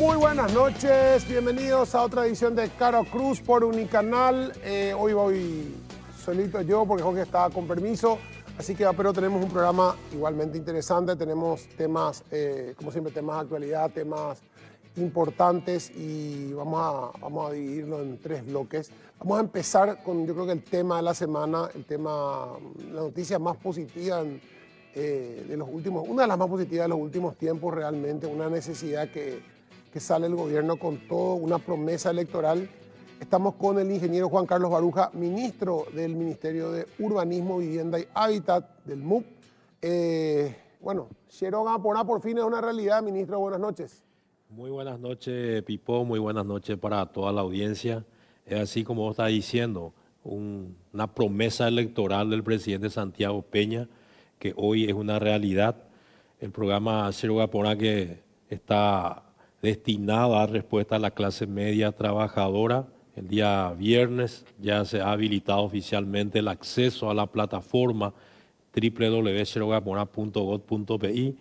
Muy buenas noches, bienvenidos a otra edición de Caro Cruz por Unicanal. Eh, hoy voy solito yo porque Jorge estaba con permiso, así que pero tenemos un programa igualmente interesante, tenemos temas, eh, como siempre, temas de actualidad, temas importantes y vamos a, vamos a dividirlo en tres bloques. Vamos a empezar con yo creo que el tema de la semana, el tema, la noticia más positiva eh, de los últimos, una de las más positivas de los últimos tiempos realmente, una necesidad que que sale el gobierno con toda una promesa electoral. Estamos con el ingeniero Juan Carlos Baruja, ministro del Ministerio de Urbanismo, Vivienda y Hábitat del MUP. Eh, bueno, Sherón Aponá por fin es una realidad, ministro, buenas noches. Muy buenas noches, Pipo, muy buenas noches para toda la audiencia. Es así como vos estás diciendo, una promesa electoral del presidente Santiago Peña, que hoy es una realidad. El programa Sherón Poná que está destinado a dar respuesta a la clase media trabajadora. El día viernes ya se ha habilitado oficialmente el acceso a la plataforma www.xerogamora.gov.pi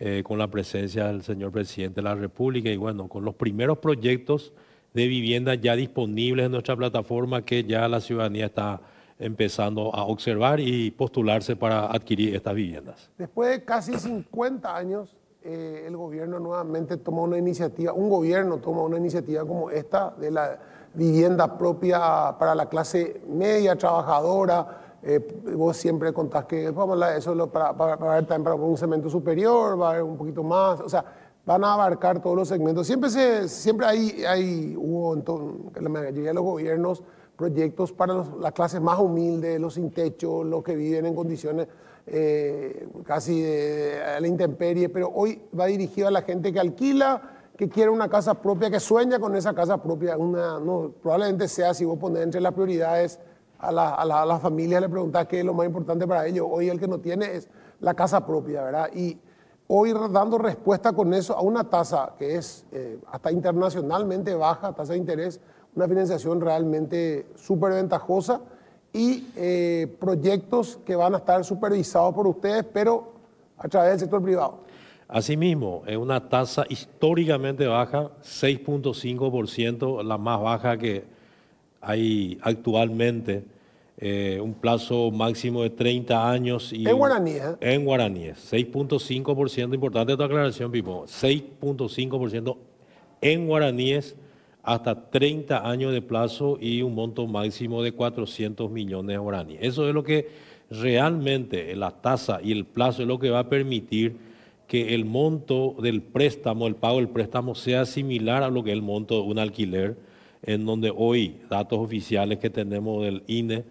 eh, con la presencia del señor presidente de la República y bueno, con los primeros proyectos de vivienda ya disponibles en nuestra plataforma que ya la ciudadanía está empezando a observar y postularse para adquirir estas viviendas. Después de casi 50 años eh, el gobierno nuevamente toma una iniciativa, un gobierno toma una iniciativa como esta de la vivienda propia para la clase media, trabajadora. Eh, vos siempre contás que vamos eso para, para, haber también para un segmento superior, va a haber un poquito más, o sea, van a abarcar todos los segmentos. Siempre, se, siempre hay, hay hubo en la mayoría de los gobiernos proyectos para los, las clases más humildes, los sin techo, los que viven en condiciones eh, casi eh, a la intemperie, pero hoy va dirigido a la gente que alquila, que quiere una casa propia, que sueña con esa casa propia. Una, no, probablemente sea, si vos pones entre las prioridades a las la, a familias, le preguntás qué es lo más importante para ellos. Hoy el que no tiene es la casa propia, ¿verdad? Y hoy dando respuesta con eso a una tasa que es eh, hasta internacionalmente baja, tasa de interés, una financiación realmente súper ventajosa y eh, proyectos que van a estar supervisados por ustedes, pero a través del sector privado. Asimismo, es una tasa históricamente baja, 6.5%, la más baja que hay actualmente. Eh, un plazo máximo de 30 años. Y en guaraníes. ¿eh? En guaraníes. 6.5%, importante tu aclaración, Pipo. 6.5% en guaraníes hasta 30 años de plazo y un monto máximo de 400 millones de Eso es lo que realmente la tasa y el plazo es lo que va a permitir que el monto del préstamo, el pago del préstamo sea similar a lo que es el monto de un alquiler, en donde hoy datos oficiales que tenemos del INE,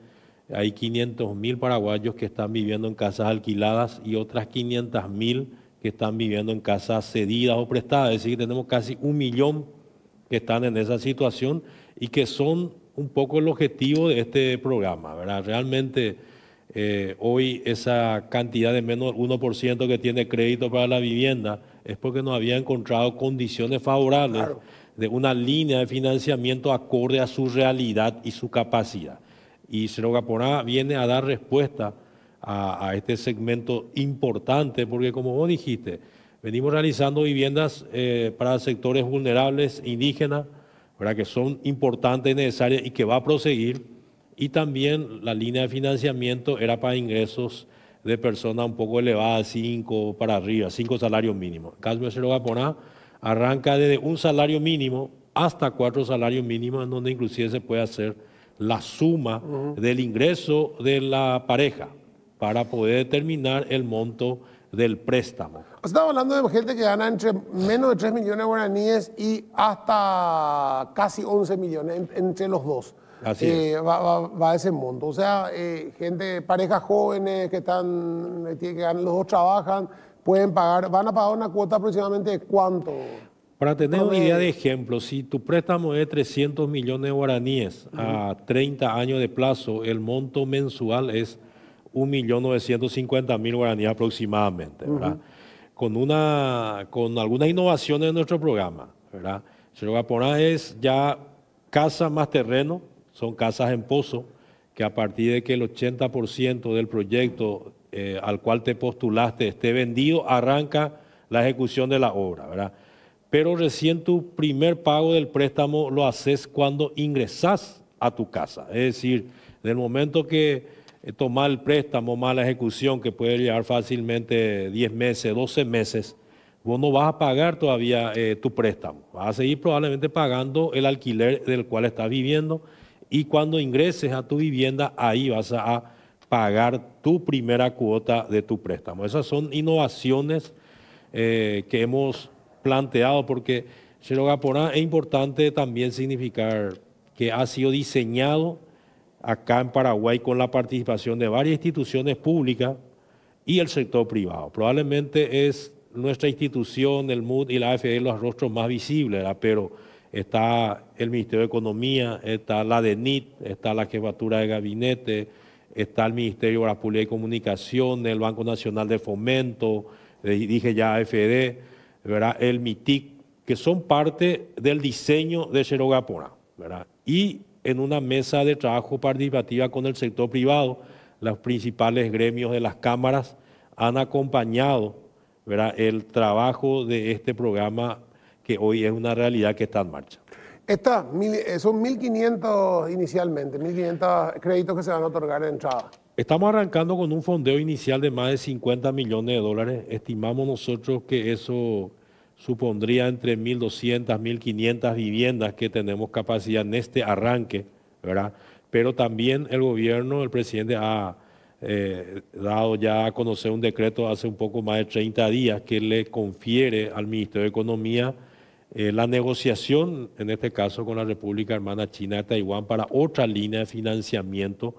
hay 500 mil paraguayos que están viviendo en casas alquiladas y otras 500 mil que están viviendo en casas cedidas o prestadas, es decir, tenemos casi un millón que están en esa situación y que son un poco el objetivo de este programa, ¿verdad? Realmente eh, hoy esa cantidad de menos 1% que tiene crédito para la vivienda es porque no había encontrado condiciones favorables de una línea de financiamiento acorde a su realidad y su capacidad. Y Cerogapona viene a dar respuesta a, a este segmento importante porque como vos dijiste, venimos realizando viviendas eh, para sectores vulnerables, indígenas, ¿verdad? que son importantes necesarias y que va a proseguir. Y también la línea de financiamiento era para ingresos de personas un poco elevadas, cinco para arriba, cinco salarios mínimos. a Cerro arranca desde un salario mínimo hasta cuatro salarios mínimos, en donde inclusive se puede hacer la suma del ingreso de la pareja para poder determinar el monto del préstamo. Estamos hablando de gente que gana entre menos de 3 millones de guaraníes y hasta casi 11 millones entre los dos. Así eh, es. Va, a ese monto. O sea, eh, gente, parejas jóvenes que están, eh, los dos trabajan, pueden pagar, van a pagar una cuota aproximadamente de cuánto. Para tener una idea de ejemplo, si tu préstamo es 300 millones de guaraníes a 30 años de plazo, el monto mensual es 1.950.000 guaraníes aproximadamente. ¿verdad? con, una, con algunas innovaciones de nuestro programa, ¿verdad? Cerro es ya casa más terreno, son casas en pozo, que a partir de que el 80% del proyecto eh, al cual te postulaste esté vendido, arranca la ejecución de la obra, ¿verdad? Pero recién tu primer pago del préstamo lo haces cuando ingresas a tu casa. Es decir, del momento que tomar el préstamo, mala ejecución, que puede llevar fácilmente 10 meses, 12 meses, vos no vas a pagar todavía eh, tu préstamo. Vas a seguir probablemente pagando el alquiler del cual estás viviendo y cuando ingreses a tu vivienda, ahí vas a pagar tu primera cuota de tu préstamo. Esas son innovaciones eh, que hemos planteado porque Xerogaporá es importante también significar que ha sido diseñado acá en Paraguay con la participación de varias instituciones públicas y el sector privado. Probablemente es nuestra institución, el MUD y la AFD los rostros más visibles, pero está el Ministerio de Economía, está la DENIT, está la Jefatura de Gabinete, está el Ministerio de la Pública y Comunicaciones, el Banco Nacional de Fomento, dije ya AFD, ¿verdad? el MITIC, que son parte del diseño de Xerogapora. ¿verdad? Y en una mesa de trabajo participativa con el sector privado. Los principales gremios de las cámaras han acompañado el trabajo de este programa que hoy es una realidad que está en marcha. Está, eh, son 1.500 inicialmente, 1.500 créditos que se van a otorgar de entrada. Estamos arrancando con un fondeo inicial de más de 50 millones de dólares. Estimamos nosotros que eso supondría entre 1.200, 1.500 viviendas que tenemos capacidad en este arranque, ¿verdad? Pero también el gobierno, el presidente ha eh, dado ya a conocer un decreto hace un poco más de 30 días que le confiere al Ministerio de Economía eh, la negociación, en este caso con la República Hermana China de Taiwán, para otra línea de financiamiento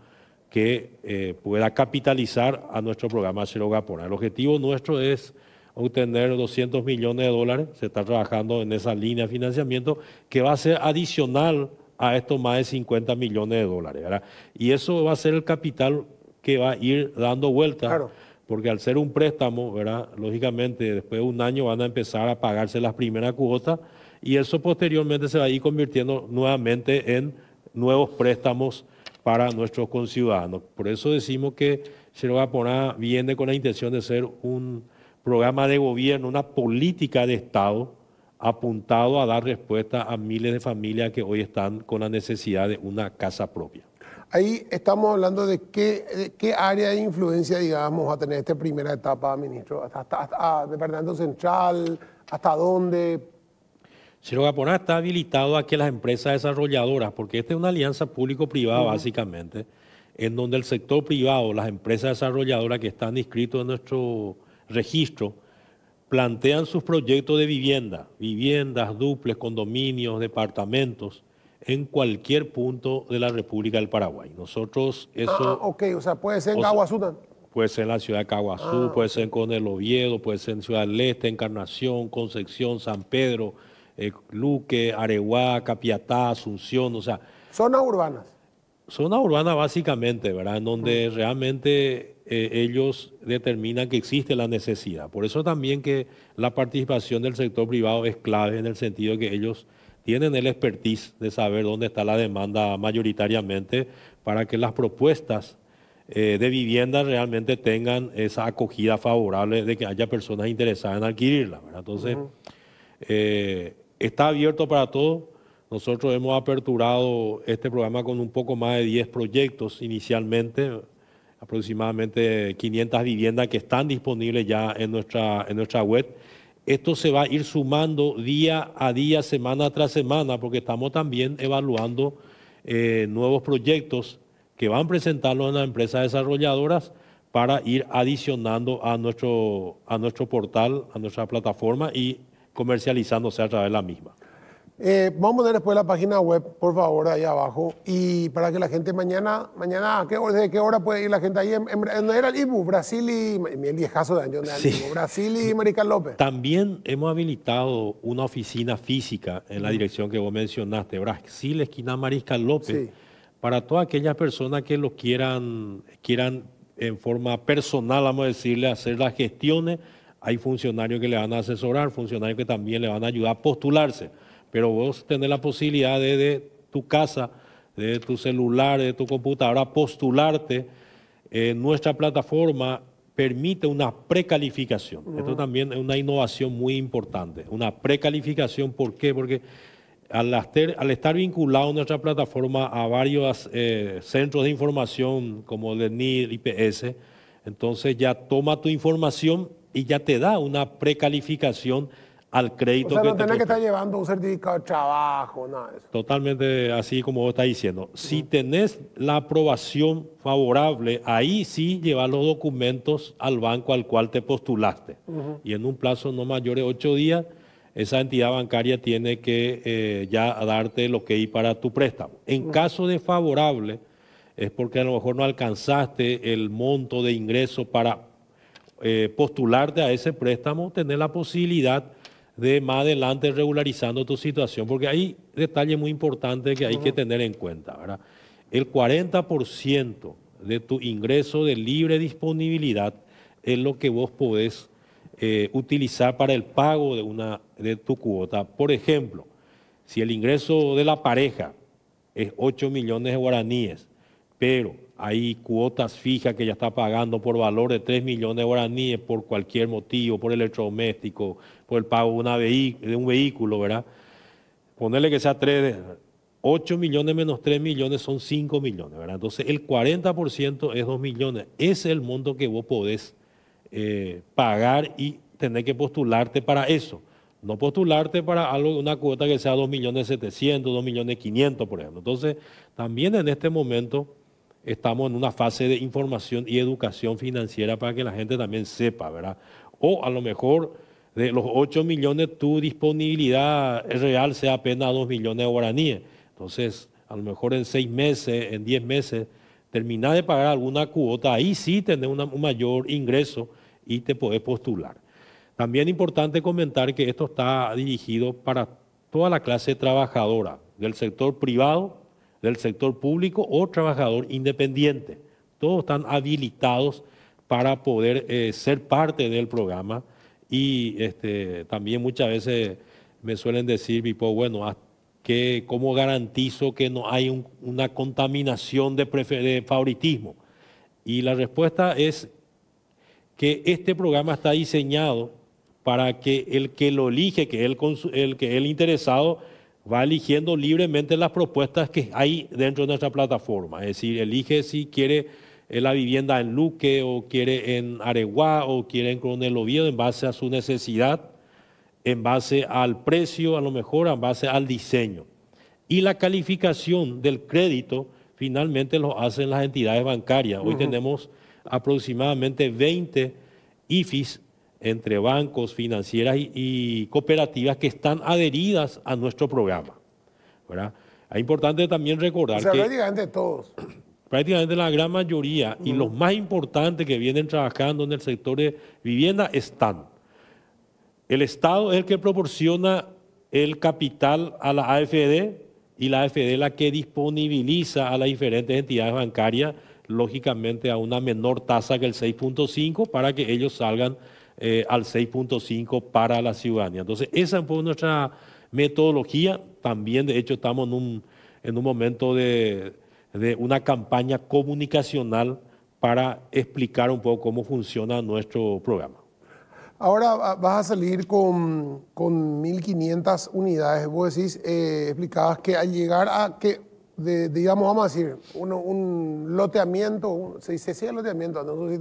que eh, pueda capitalizar a nuestro programa acero-gapona. El objetivo nuestro es obtener 200 millones de dólares. Se está trabajando en esa línea de financiamiento que va a ser adicional a estos más de 50 millones de dólares. ¿verdad? Y eso va a ser el capital que va a ir dando vuelta, Porque al ser un préstamo, ¿verdad? lógicamente después de un año van a empezar a pagarse las primeras cuotas y eso posteriormente se va a ir convirtiendo nuevamente en nuevos préstamos para nuestros conciudadanos. Por eso decimos que poner viene con la intención de ser un programa de gobierno, una política de Estado apuntado a dar respuesta a miles de familias que hoy están con la necesidad de una casa propia. Ahí estamos hablando de qué, qué área de influencia, digamos, va a tener esta primera etapa, ministro, hasta, hasta, ah, Central, hasta dónde. Ciro poner está habilitado a que las empresas desarrolladoras, porque esta es una alianza público-privada básicamente, en donde el sector privado, las empresas desarrolladoras que están inscritos en nuestro registro, plantean sus proyectos de vivienda, viviendas, duples, condominios, departamentos, en cualquier punto de la República del Paraguay. Nosotros eso... Ah, ok, o sea, puede ser en Caguazú Puede ser en la ciudad de Caguazú, ah, puede ser en Conel Oviedo, puede ser en Ciudad del Este, Encarnación, Concepción, San Pedro, eh, Luque, Areguá, Capiatá, Asunción, o sea... Zonas urbanas. Zonas urbanas básicamente, ¿verdad? En donde ah. realmente eh, ellos determinan que existe la necesidad. Por eso también que la participación del sector privado es clave en el sentido que ellos tienen el expertise de saber dónde está la demanda mayoritariamente para que las propuestas eh, de vivienda realmente tengan esa acogida favorable de que haya personas interesadas en adquirirla. Entonces, eh, está abierto para todo. Nosotros hemos aperturado este programa con un poco más de 10 proyectos inicialmente, aproximadamente 500 viviendas que están disponibles ya en nuestra, en nuestra web. Esto se va a ir sumando día a día, semana tras semana, porque estamos también evaluando eh, nuevos proyectos que van a presentarnos en las empresas desarrolladoras para ir adicionando a nuestro, a nuestro portal, a nuestra plataforma y comercializándose a través de la misma. Eh, vamos a poner después la página web, por favor, ahí abajo. Y para que la gente mañana, mañana qué hora, ¿de qué hora puede ir la gente ahí? En, el Brasil y. El de año Brasil y López. También hemos habilitado una oficina física en la dirección que vos mencionaste, Brasil, esquina Mariscal López, para todas aquellas personas que lo quieran, quieran en forma personal, vamos a decirle, hacer las gestiones. Hay funcionarios que le van a asesorar, funcionarios que también le van a ayudar a postularse pero vos tenés la posibilidad de, tu casa, de tu celular, de tu computadora, postularte. en eh, nuestra plataforma permite una precalificación. Esto también es una innovación muy importante. Una precalificación, ¿por qué? Porque al, al estar vinculado nuestra plataforma a varios eh, centros de información como el NIR, IPS, entonces ya toma tu información y ya te da una precalificación al crédito o sea, no que que estar llevando un certificado de trabajo, nada de eso. Totalmente así como vos estás diciendo. Si tenés la aprobación favorable, ahí sí llevas los documentos al banco al cual te postulaste. Y en un plazo no mayor de ocho días, esa entidad bancaria tiene que eh, ya darte lo que hay para tu préstamo. En caso de favorable, es porque a lo mejor no alcanzaste el monto de ingreso para eh, postularte a ese préstamo, tener la posibilidad de más adelante regularizando tu situación, porque hay detalles muy importantes que hay que tener en cuenta, El 40% de tu ingreso de libre disponibilidad es lo que vos podés eh, utilizar para el pago de, una, de tu cuota. Por ejemplo, si el ingreso de la pareja es 8 millones de guaraníes, pero hay cuotas fijas que ya está pagando por valor de 3 millones de guaraníes por cualquier motivo, por electrodoméstico, por el pago de, un vehículo, ¿verdad? Ponerle que sea 3, 8 millones menos 3 millones son 5 millones, ¿verdad? Entonces el 40% es 2 millones. es el monto que vos podés eh, pagar y tener que postularte para eso. No postularte para algo, una cuota que sea 2 millones 700, 2 millones 500, por ejemplo. Entonces, también en este momento estamos en una fase de información y educación financiera para que la gente también sepa, ¿verdad? O a lo mejor de los 8 millones tu disponibilidad real sea apenas 2 millones de guaraníes. Entonces, a lo mejor en 6 meses, en 10 meses, termina de pagar alguna cuota, ahí sí tener un mayor ingreso y te podés postular. También importante comentar que esto está dirigido para toda la clase trabajadora del sector privado del sector público o trabajador independiente. Todos están habilitados para poder eh, ser parte del programa y este, también muchas veces me suelen decir, bueno, que, ¿cómo garantizo que no hay una contaminación de, favoritismo? Y la respuesta es que este programa está diseñado para que el que lo elige, que el, que el interesado, va eligiendo libremente las propuestas que hay dentro de nuestra plataforma. Es decir, elige si quiere eh, la vivienda en Luque o quiere en Areguá o quiere en Coronel Oviedo en base a su necesidad, en base al precio, a lo mejor, en base al diseño. Y la calificación del crédito finalmente lo hacen las entidades bancarias. Hoy tenemos aproximadamente 20 IFIs entre bancos, financieras y, cooperativas que están adheridas a nuestro programa. Es importante también recordar que... prácticamente todos. Prácticamente la gran mayoría y los más importantes que vienen trabajando en el sector de vivienda están. El Estado es el que proporciona el capital a la AFD y la AFD es la que disponibiliza a las diferentes entidades bancarias, lógicamente a una menor tasa que el 6.5 para que ellos salgan eh, al 6.5 para la ciudadanía. Entonces, esa fue nuestra metodología. También, de hecho, estamos en un, en un momento de, una campaña comunicacional para explicar un poco cómo funciona nuestro programa. Ahora ah, vas a salir con, 1.500 unidades. Vos decís, eh, explicabas que al llegar a que, digamos, vamos a decir, un, loteamiento, se dice sí, loteamiento, no sé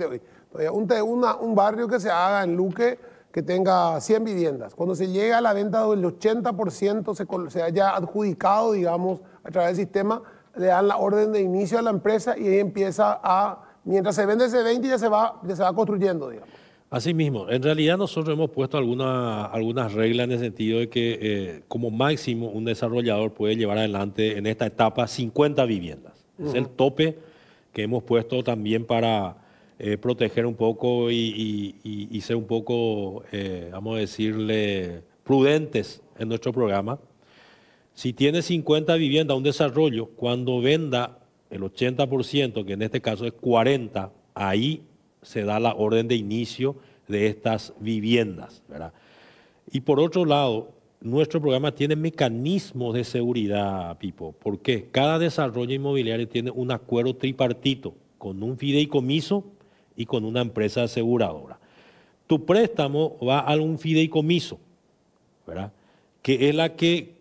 eh, un, barrio que se haga en Luque que tenga 100 viviendas. Cuando se llega a la venta del 80% se, se haya adjudicado, digamos, a través del sistema, le dan la orden de inicio a la empresa y ahí empieza a, mientras se vende ese 20 ya se va, se va construyendo, digamos. Así mismo, en realidad nosotros hemos puesto alguna, algunas reglas en el sentido de que eh, como máximo un desarrollador puede llevar adelante en esta etapa 50 viviendas. Es el tope que hemos puesto también para eh, proteger un poco y, ser un poco, eh, vamos a decirle, prudentes en nuestro programa. Si tiene 50 viviendas, un desarrollo, cuando venda el 80%, que en este caso es 40, ahí se da la orden de inicio de estas viviendas. Y por otro lado, nuestro programa tiene mecanismos de seguridad, Pipo. porque Cada desarrollo inmobiliario tiene un acuerdo tripartito con un fideicomiso, y con una empresa aseguradora. Tu préstamo va a un fideicomiso, que es la que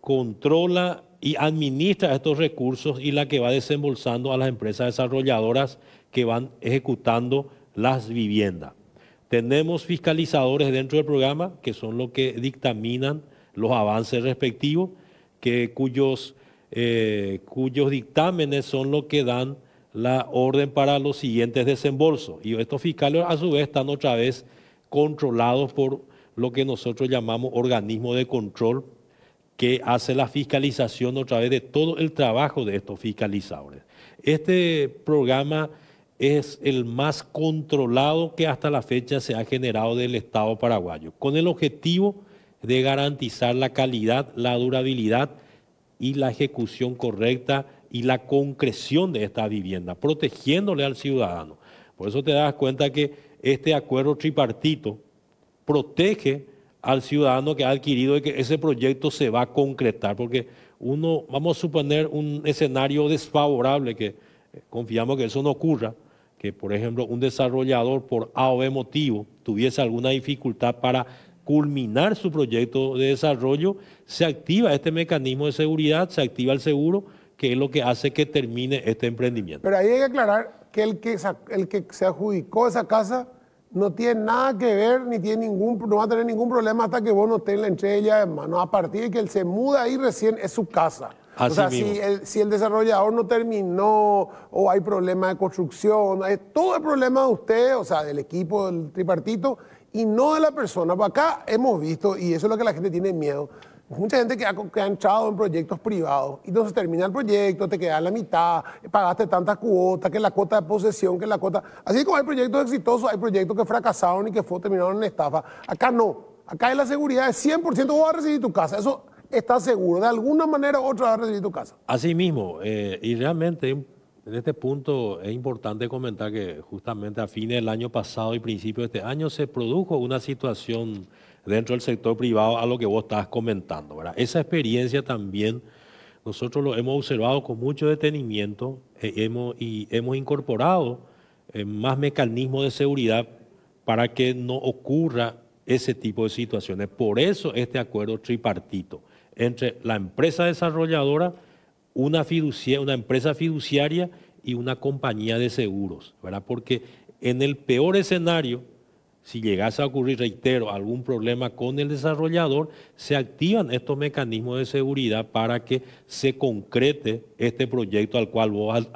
controla y administra estos recursos y la que va desembolsando a las empresas desarrolladoras que van ejecutando las viviendas. Tenemos fiscalizadores dentro del programa que son los que dictaminan los avances respectivos, que, cuyos, eh, cuyos dictámenes son los que dan la orden para los siguientes desembolsos. Y estos fiscales a su vez están otra vez controlados por lo que nosotros llamamos organismo de control que hace la fiscalización otra vez de todo el trabajo de estos fiscalizadores. Este programa es el más controlado que hasta la fecha se ha generado del Estado paraguayo, con el objetivo de garantizar la calidad, la durabilidad y la ejecución correcta y la concreción de esta vivienda, protegiéndole al ciudadano. Por eso te das cuenta que este acuerdo tripartito protege al ciudadano que ha adquirido y que ese proyecto se va a concretar, porque uno, vamos a suponer un escenario desfavorable que eh, confiamos que eso no ocurra, que por ejemplo un desarrollador por A o B motivo tuviese alguna dificultad para culminar su proyecto de desarrollo, se activa este mecanismo de seguridad, se activa el seguro que es lo que hace que termine este emprendimiento. Pero ahí hay que aclarar que el que, el que se adjudicó esa casa no tiene nada que ver, ni tiene ningún, no va a tener ningún problema hasta que vos no estés en la entrega de A partir de que él se muda ahí recién es su casa. o sea, Si, el, si el desarrollador no terminó o hay problemas de construcción, es todo el problema de usted, o sea, del equipo, del tripartito, y no de la persona. Acá hemos visto, y eso es lo que la gente tiene miedo, Mucha gente que ha, que entrado en proyectos privados y entonces termina el proyecto, te queda la mitad, pagaste tantas cuotas, que la cuota de posesión, que la cuota... Así como hay proyectos exitosos, hay proyectos que fracasaron y que fue, terminaron en estafa. Acá no. Acá es la seguridad de 100% vos vas a recibir tu casa. Eso está seguro. De alguna manera u otra vas a recibir tu casa. Así mismo. Eh, y realmente en este punto es importante comentar que justamente a fines del año pasado y principio de este año se produjo una situación dentro del sector privado a lo que vos estabas comentando. ¿verdad? Esa experiencia también nosotros lo hemos observado con mucho detenimiento eh, hemos, y hemos incorporado eh, más mecanismos de seguridad para que no ocurra ese tipo de situaciones. Por eso este acuerdo tripartito entre la empresa desarrolladora, una, una empresa fiduciaria y una compañía de seguros, ¿verdad? Porque en el peor escenario, si llegase a ocurrir, reitero, algún problema con el desarrollador, se activan estos mecanismos de seguridad para que se concrete este proyecto al cual vos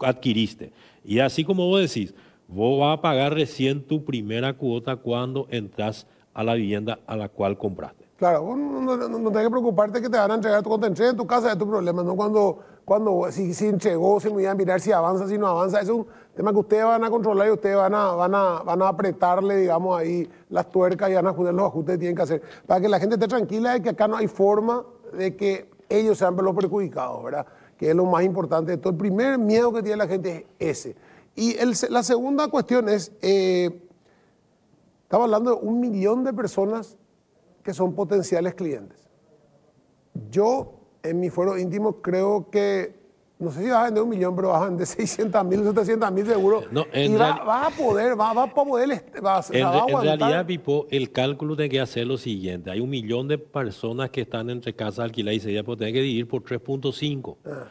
adquiriste. Y así como vos decís, vos vas a pagar recién tu primera cuota cuando entras a la vivienda a la cual compraste. Claro, vos no, tenés que preocuparte que te van a entregar tu contención en tu casa, es tu problema, no cuando, cuando si, si llegó, se me voy a mirar si avanza, si no avanza, es un tema que ustedes van a controlar y ustedes van a, van a, apretarle, digamos, ahí las tuercas y van a hacer los ajustes que tienen que hacer. Para que la gente esté tranquila de que acá no hay forma de que ellos sean los perjudicados, ¿verdad? Que es lo más importante de El primer miedo que tiene la gente es ese. Y la segunda cuestión es, eh, estaba hablando de un millón de personas que son potenciales clientes. Yo, en mi fuero íntimo, creo que no sé si bajan de un millón, pero bajan de 600 mil, 700 mil seguro. No, y va, a poder, va, a poder, este, va, en, realidad, Pipo, el cálculo tiene que hacer lo siguiente. Hay un millón de personas que están entre casa alquiladas y se pues tienen que dividir por 3.5. Ah.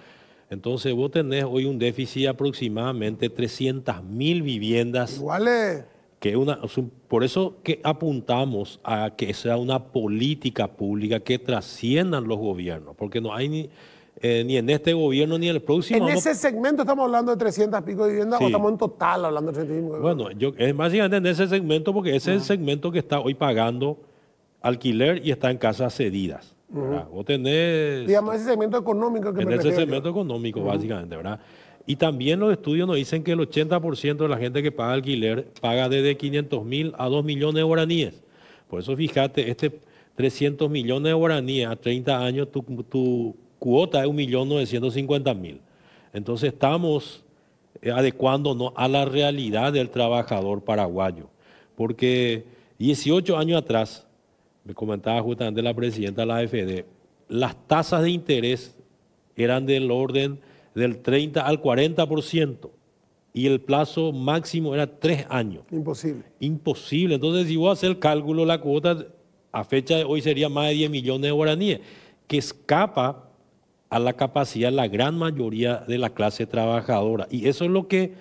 Entonces vos tenés hoy un déficit de aproximadamente 300 mil viviendas. ¿Cuál Que una, por eso que apuntamos a que sea una política pública que trasciendan los gobiernos, porque no hay ni eh, ni en este gobierno ni en el próximo. En ese segmento estamos hablando de 300 pico de viviendas o estamos en total hablando de 35. Bueno, yo, es básicamente en ese segmento porque ese es el ah. segmento que está hoy pagando alquiler y está en casas cedidas. O tener... Vos tenés... Digamos, ese segmento económico que En ese segmento económico, básicamente, ¿verdad? Y también los estudios nos dicen que el 80% de la gente que paga alquiler paga desde 500 mil a 2 millones de guaraníes. Por eso fíjate, este 300 millones de guaraníes a 30 años, tú... tu cuota es 1.950.000. Entonces estamos eh, adecuándonos a la realidad del trabajador paraguayo, porque 18 años atrás, me comentaba justamente la presidenta de la AFD, las tasas de interés eran del orden del 30 al 40% y el plazo máximo era 3 años. Imposible. Imposible. Entonces, si vos haces el cálculo, la cuota a fecha de hoy sería más de 10 millones de guaraníes, que escapa a la capacidad de la gran mayoría de la clase trabajadora. Y eso es lo que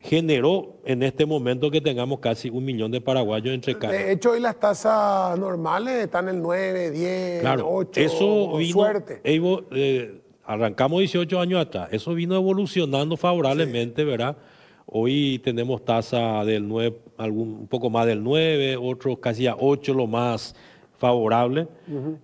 generó en este momento que tengamos casi un millón de paraguayos entre casa. De hecho, hoy las tasas normales están en el 9, 10, claro, 8, eso vino, suerte. Eh, arrancamos 18 años atrás, eso vino evolucionando favorablemente, ¿verdad? Hoy tenemos tasa del 9, algún, un poco más del 9, otros casi a 8 lo más favorable,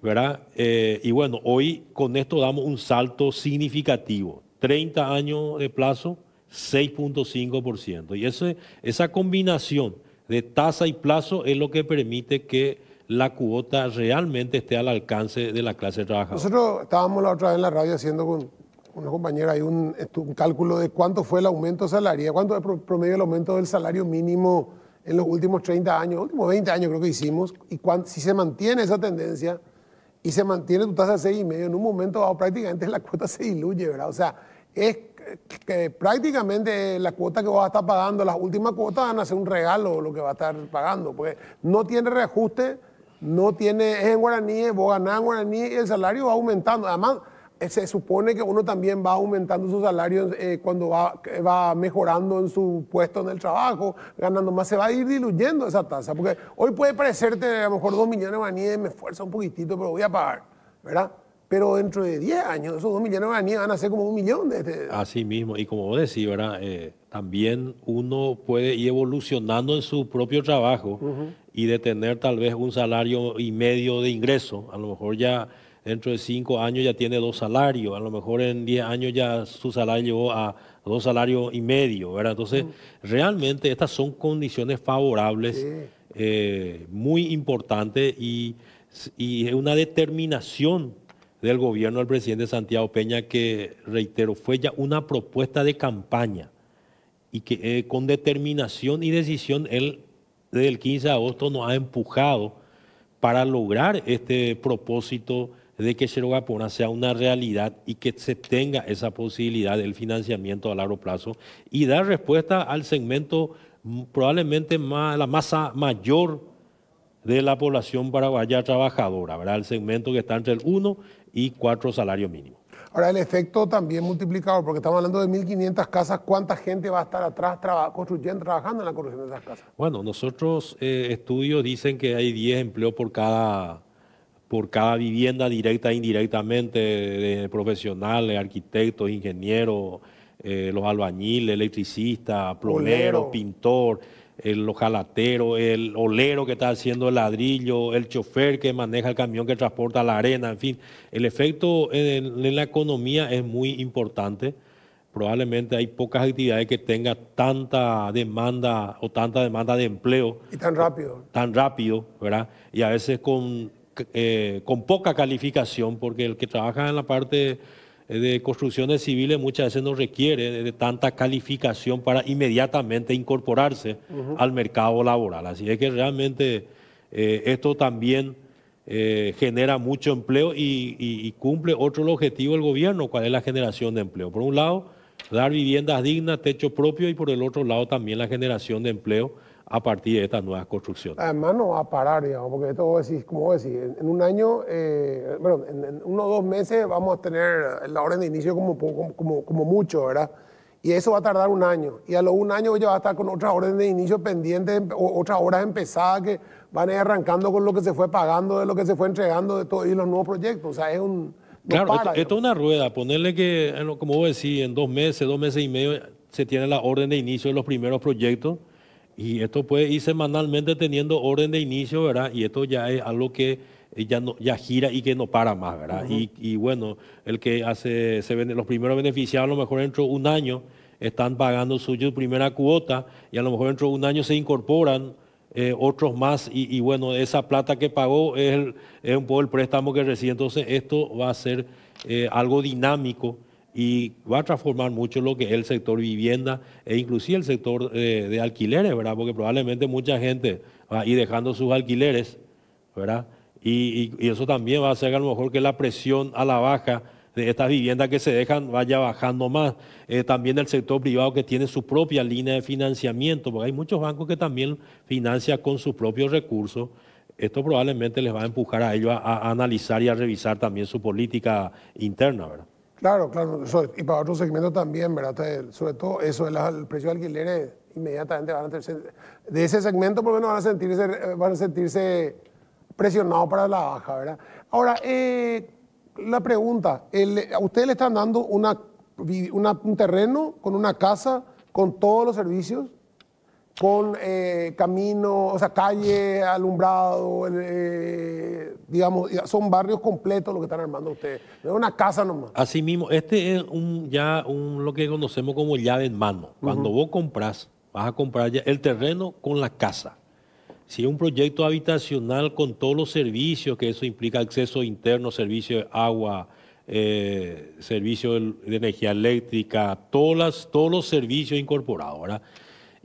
¿verdad? Eh, y bueno, hoy con esto damos un salto significativo, 30 años de plazo, 6.5%. Y ese, esa combinación de tasa y plazo es lo que permite que la cuota realmente esté al alcance de la clase trabajadora. Nosotros estábamos la otra vez en la radio haciendo con una compañera un, cálculo de cuánto fue el aumento salarial, cuánto es promedio el aumento del salario mínimo en los últimos 30 años, últimos 20 años creo que hicimos, y si se mantiene esa tendencia y se mantiene tu tasa de 6,5, en un momento prácticamente la cuota se diluye, ¿verdad? O sea, es que prácticamente la cuota que vas a estar pagando, las últimas cuotas van a ser un regalo lo que va a estar pagando, porque no tiene reajuste, no tiene, es en guaraníes, vos ganás en guaraní y el salario va aumentando. Además, se supone que uno también va aumentando su salario eh, cuando va, va, mejorando en su puesto en el trabajo, ganando más, se va a ir diluyendo esa tasa. Porque hoy puede parecerte a lo mejor dos millones de maníes, me esfuerzo un poquitito, pero voy a pagar, ¿verdad? Pero dentro de 10 años, esos dos millones de maníes van a ser como un millón de este Así mismo, y como vos decís, ¿verdad? Eh, también uno puede ir evolucionando en su propio trabajo y de tener tal vez un salario y medio de ingreso, a lo mejor ya dentro de cinco años ya tiene dos salarios, a lo mejor en diez años ya su salario llegó a dos salarios y medio, Entonces, mm. realmente estas son condiciones favorables eh, muy importantes y, una determinación del gobierno del presidente Santiago Peña que, reitero, fue ya una propuesta de campaña y que eh, con determinación y decisión él desde el 15 de agosto nos ha empujado para lograr este propósito de que Xerogapona sea una realidad y que se tenga esa posibilidad del financiamiento a largo plazo y dar respuesta al segmento mm, probablemente más, la masa mayor de la población paraguaya trabajadora, ¿verdad? El segmento que está entre el 1 y 4 salarios mínimos. Ahora, el efecto también multiplicado, porque estamos hablando de 1.500 casas, ¿cuánta gente va a estar atrás construyendo, trabajando en la construcción de esas casas? Bueno, nosotros, eh, estudios dicen que hay 10 empleos por cada por cada vivienda directa e indirectamente de profesionales, arquitectos, ingenieros, eh, los albañiles, electricistas, plomeros, pintor, el jalateros, el olero que está haciendo el ladrillo, el chofer que maneja el camión que transporta la arena, en fin, el efecto en, en la economía es muy importante. Probablemente hay pocas actividades que tengan tanta demanda o tanta demanda de empleo. Y tan rápido. Tan rápido, ¿verdad? Y a veces con eh, con poca calificación, porque el que trabaja en la parte eh, de construcciones civiles muchas veces no requiere de tanta calificación para inmediatamente incorporarse al mercado laboral. Así es que realmente eh, esto también genera mucho empleo y, cumple otro objetivo del gobierno, cuál es la generación de empleo. Por un lado, dar viviendas dignas, techo propio y por el otro lado también la generación de empleo a partir de estas nuevas construcciones. Además ah, no va a parar, digamos, porque esto como vos decís, en, un año, eh, bueno, en, uno o dos meses vamos a tener la orden de inicio como, como, como, mucho, ¿verdad? Y eso va a tardar un año. Y a lo un año ya va a estar con otra orden de inicio pendiente otras horas empezadas que van a ir arrancando con lo que se fue pagando, de lo que se fue entregando de todo, y los nuevos proyectos. O sea, es un... claro, esto, es una rueda. Ponerle que, como vos decís, en dos meses, dos meses y medio se tiene la orden de inicio de los primeros proyectos y esto puede ir semanalmente teniendo orden de inicio, ¿verdad? Y esto ya es algo que eh, ya, no, ya gira y que no para más, ¿verdad? y, bueno, el que hace, se, los primeros beneficiados a lo mejor dentro de un año están pagando su primera cuota y a lo mejor dentro de un año se incorporan eh, otros más y, bueno, esa plata que pagó es, el, un poco el préstamo que recibe. Entonces esto va a ser eh, algo dinámico y va a transformar mucho lo que es el sector vivienda e inclusive el sector eh, de alquileres, ¿verdad? Porque probablemente mucha gente va a ir dejando sus alquileres, ¿verdad? Y, eso también va a hacer a lo mejor que la presión a la baja de estas viviendas que se dejan vaya bajando más. Eh, también el sector privado que tiene su propia línea de financiamiento, porque hay muchos bancos que también financian con sus propios recursos esto probablemente les va a empujar a ellos a, analizar y a revisar también su política interna, ¿verdad? Claro, claro. y para otro segmentos también, ¿verdad? Sobre todo eso, el, precio de alquileres inmediatamente van a sentirse, de ese segmento por lo menos van a sentirse, eh, van a sentirse presionados para la baja, ¿verdad? Ahora, eh, la pregunta, ¿a ustedes le están dando un terreno con una casa, con todos los servicios? con eh, camino, o sea, calle, alumbrado, eh, digamos, son barrios completos lo que están armando ustedes. No es una casa nomás. Así mismo, este es un ya lo que conocemos como llave en mano. Cuando vos compras, vas a comprar ya el terreno con la casa. Si es un proyecto habitacional con todos los servicios, que eso implica acceso interno, servicio de agua, eh, servicio de energía eléctrica, todas todos los servicios incorporados, ¿verdad?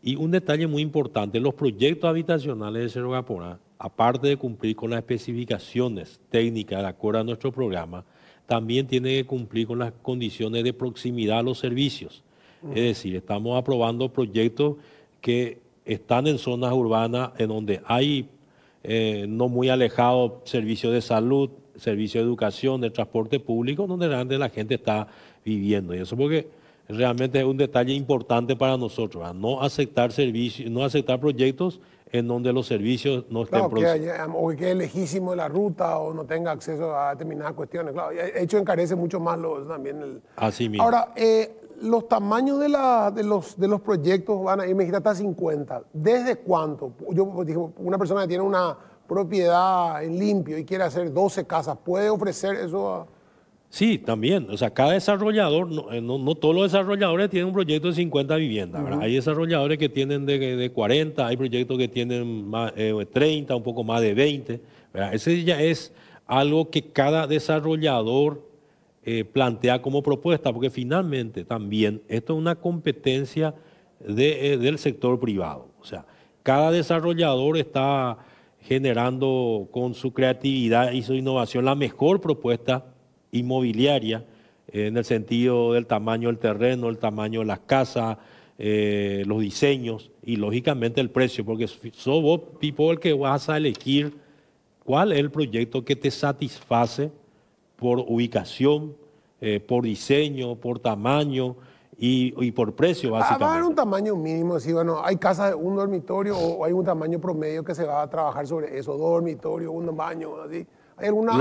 Y un detalle muy importante, los proyectos habitacionales de Cerro Gaporá, aparte de cumplir con las especificaciones técnicas de acuerdo a nuestro programa, también tienen que cumplir con las condiciones de proximidad a los servicios. Es decir, estamos aprobando proyectos que están en zonas urbanas en donde hay eh, no muy alejados servicios de salud, servicios de educación, de transporte público, donde la gente está viviendo. Y eso porque realmente es un detalle importante para nosotros, no aceptar servicios, no aceptar proyectos en donde los servicios no estén claro, o que quede lejísimo de la ruta o no tenga acceso a determinadas cuestiones. Claro, de hecho encarece mucho más los, también el... Ahora, eh, los tamaños de, la, de, los, de los proyectos van a ir, hasta 50. ¿Desde cuánto? Yo pues, dije, una persona que tiene una propiedad en limpio y quiere hacer 12 casas, ¿puede ofrecer eso a...? Sí, también. O sea, cada desarrollador, eh, no, todos los desarrolladores tienen un proyecto de 50 viviendas. Hay desarrolladores que tienen de, 40, hay proyectos que tienen más, 30, eh, un poco más de 20. Ese ya es algo que cada desarrollador eh, plantea como propuesta, porque finalmente también esto es una competencia del sector privado. O sea, cada desarrollador está generando con su creatividad y su innovación la mejor propuesta inmobiliaria, eh, en el sentido del tamaño del terreno, el tamaño de las casas, eh, los diseños y lógicamente el precio, porque sos vos, people, el que vas a elegir cuál es el proyecto que te satisface por ubicación, eh, por diseño, por tamaño. Y, por precio, ah, básicamente. va a haber un tamaño mínimo, así bueno, hay casas de un dormitorio o hay un tamaño promedio que se va a trabajar sobre eso, dormitorio, un baño, así. Hay alguna...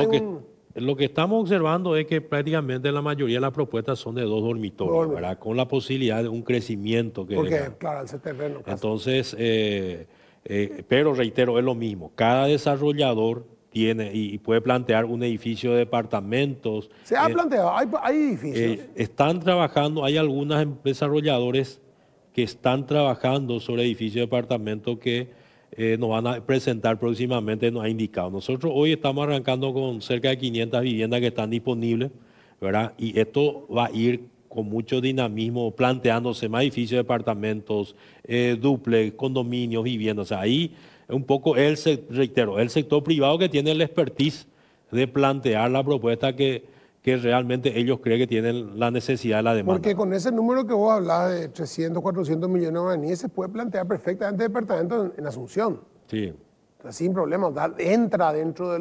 Lo que estamos observando es que prácticamente la mayoría de las propuestas son de dos dormitorios, Con la posibilidad de un crecimiento. Que Porque, claro, ese terreno. Entonces, eh, eh, pero reitero, es lo mismo. Cada desarrollador tiene y, puede plantear un edificio de departamentos. Se ha eh, planteado, hay edificios. están trabajando, hay algunos desarrolladores que están trabajando sobre edificios de departamentos que eh, nos van a presentar próximamente, nos ha indicado. Nosotros hoy estamos arrancando con cerca de 500 viviendas que están disponibles, ¿verdad? Y esto va a ir con mucho dinamismo, planteándose más edificios, departamentos, eh, condominios, viviendas. ahí un poco el, reitero, el sector privado que tiene la expertise de plantear la propuesta que que realmente ellos creen que tienen la necesidad de la demanda. Porque con ese número que vos hablás de 300, 400 millones de guaraníes, se puede plantear perfectamente departamento en, Asunción. Sí. sin problema, entra dentro de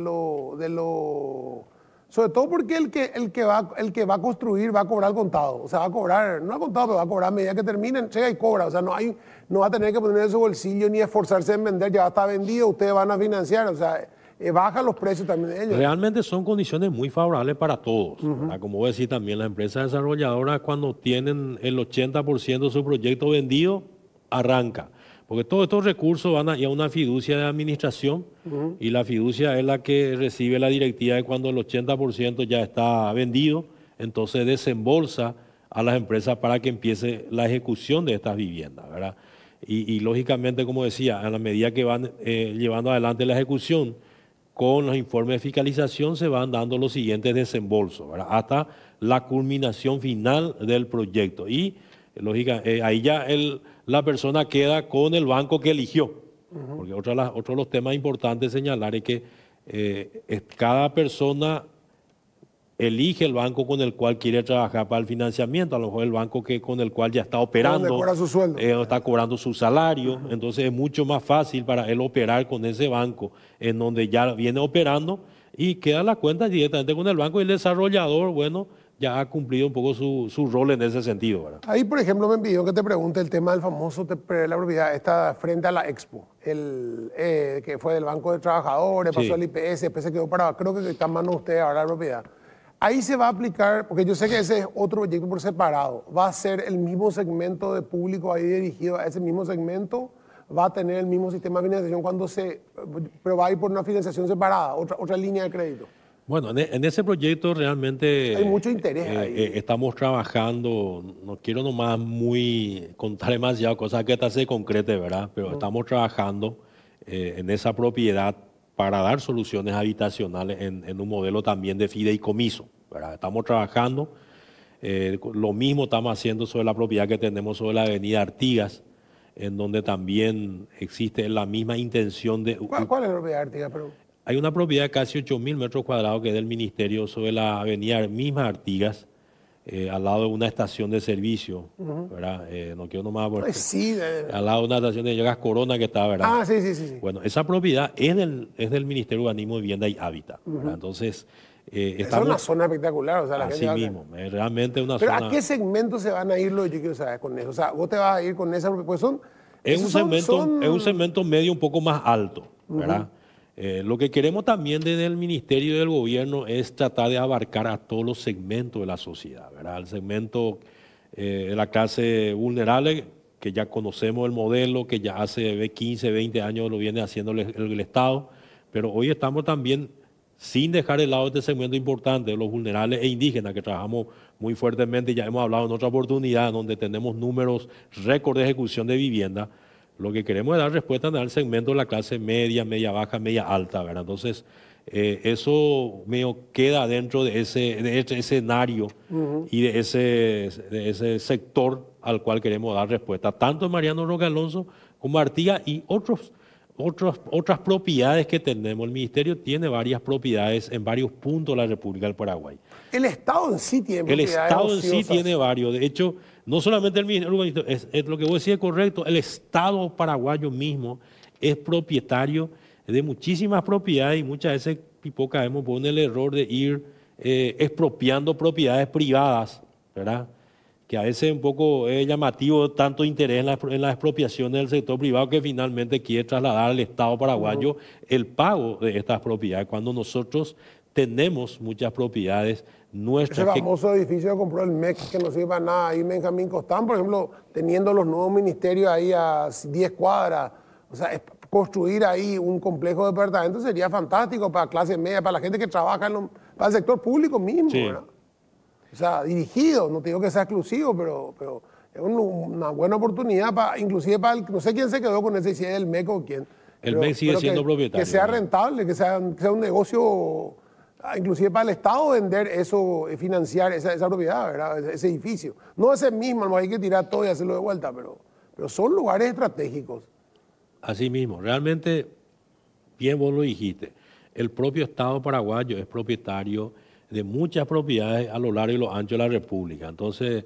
lo, Sobre todo porque el que, el, que va, el que va a construir va a cobrar contado. O sea, va a cobrar, no ha contado, pero va a cobrar a medida que terminen, llega y cobra. O sea, no, hay, no va a tener que poner en su bolsillo ni esforzarse en vender, ya está vendido, ustedes van a financiar. O sea, eh, bajan los precios también ellos. Realmente son condiciones muy favorables para todos. Como voy a decir también, las empresas desarrolladoras cuando tienen el 80% de su proyecto vendido, arranca. Porque todos estos recursos van a, una fiducia de administración y la fiducia es la que recibe la directiva de cuando el 80% ya está vendido, entonces desembolsa a las empresas para que empiece la ejecución de estas viviendas, ¿verdad? Y, lógicamente, como decía, a la medida que van eh, llevando adelante la ejecución, con los informes de fiscalización se van dando los siguientes desembolsos, hasta la culminación final del proyecto. Y, lógica, eh, ahí ya la persona queda con el banco que eligió. Porque otro, otro de los temas importantes señalar es que eh, cada persona elige el banco con el cual quiere trabajar para el financiamiento, a lo mejor el banco que, con el cual ya está operando, eh, está cobrando su salario, entonces es mucho más fácil para él operar con ese banco en donde ya viene operando y queda la cuenta directamente con el banco y el desarrollador, bueno, ya ha cumplido un poco su, rol en ese sentido. Ahí, por ejemplo, me envió que te pregunte el tema del famoso, la propiedad está frente a la Expo, el, eh, que fue del Banco de Trabajadores, pasó el al IPS, después se quedó parado. Creo que está en manos de ustedes ahora la propiedad. Ahí se va a aplicar, porque yo sé que ese es otro proyecto por separado, va a ser el mismo segmento de público ahí dirigido a ese mismo segmento, va a tener el mismo sistema de financiación cuando se, pero va a ir por una financiación separada, otra, otra línea de crédito. Bueno, en, e, ese proyecto realmente... Hay mucho interés eh, ahí. Eh, estamos trabajando, no quiero nomás muy contar demasiado cosas que está se concrete, ¿verdad? Pero estamos trabajando eh, en esa propiedad para dar soluciones habitacionales en, un modelo también de fideicomiso. Estamos trabajando, eh, lo mismo estamos haciendo sobre la propiedad que tenemos sobre la avenida Artigas, en donde también existe la misma intención de... ¿Cuál, es la propiedad de Artigas, Perú? Hay una propiedad de casi 8.000 metros cuadrados que es del Ministerio sobre la avenida misma Artigas, eh, al lado de una estación de servicio, ¿verdad? Eh, no quiero nomás... Porque, sí, Al lado de una estación de llegas Corona que está, ¿verdad? Ah, sí, sí, sí. Bueno, esa propiedad es del, es del Ministerio de Urbanismo, Vivienda y Hábitat, Entonces, eh, es una zona espectacular, o sea, la así mismo, realmente una ¿Pero ¿A qué segmento se van a ir los yo con eso? O sea, vos te vas a ir con esa, pues son... Es un, segmento, es un segmento medio un poco más alto, ¿verdad? Eh, lo que queremos también desde el Ministerio del Gobierno es tratar de abarcar a todos los segmentos de la sociedad, ¿verdad? El segmento eh, de la clase vulnerable, que ya conocemos el modelo, que ya hace 15, 20 años lo viene haciendo el, Estado, pero hoy estamos también sin dejar de lado este segmento importante los vulnerables e indígenas que trabajamos muy fuertemente ya hemos hablado en otra oportunidad donde tenemos números récord de ejecución de vivienda. Lo que queremos es dar respuesta al segmento de la clase media, media baja, media alta, ¿verdad? Entonces, eh, eso me queda dentro de ese, este escenario y de ese, de ese sector al cual queremos dar respuesta, tanto Mariano Roque Alonso como Artía y otros. Otras, otras propiedades que tenemos, el Ministerio tiene varias propiedades en varios puntos de la República del Paraguay. El Estado en sí tiene El Estado en sí tiene varios. De hecho, no solamente el Ministerio, es, lo que vos decís es correcto, el Estado paraguayo mismo es propietario de muchísimas propiedades y muchas veces pipo caemos por el error de ir eh, expropiando propiedades privadas, ¿verdad? que a veces un poco llamativo tanto interés en, la, en las expropiaciones del sector privado que finalmente quiere trasladar al Estado paraguayo el pago de estas propiedades, cuando nosotros tenemos muchas propiedades nuestras. Ese famoso edificio que compró el MEC que no sirve para nada, ahí Benjamín Costán, por ejemplo, teniendo los nuevos ministerios ahí a 10 cuadras, o sea, construir ahí un complejo de departamentos sería fantástico para clase media, para la gente que trabaja en para el sector público mismo o sea, dirigido, no te digo que sea exclusivo, pero, pero es una buena oportunidad, para, inclusive para el, no sé quién se quedó con ese, si es el MEC o quién. El MEC sigue siendo propietario. Que sea rentable, que sea, un negocio, ah, inclusive para el Estado vender eso, financiar esa, propiedad, Ese, edificio. No es el mismo, no hay que tirar todo y hacerlo de vuelta, pero, pero son lugares estratégicos. Así mismo, realmente, bien vos lo dijiste, el propio Estado paraguayo es propietario de muchas propiedades a lo largo y lo ancho de la República. Entonces,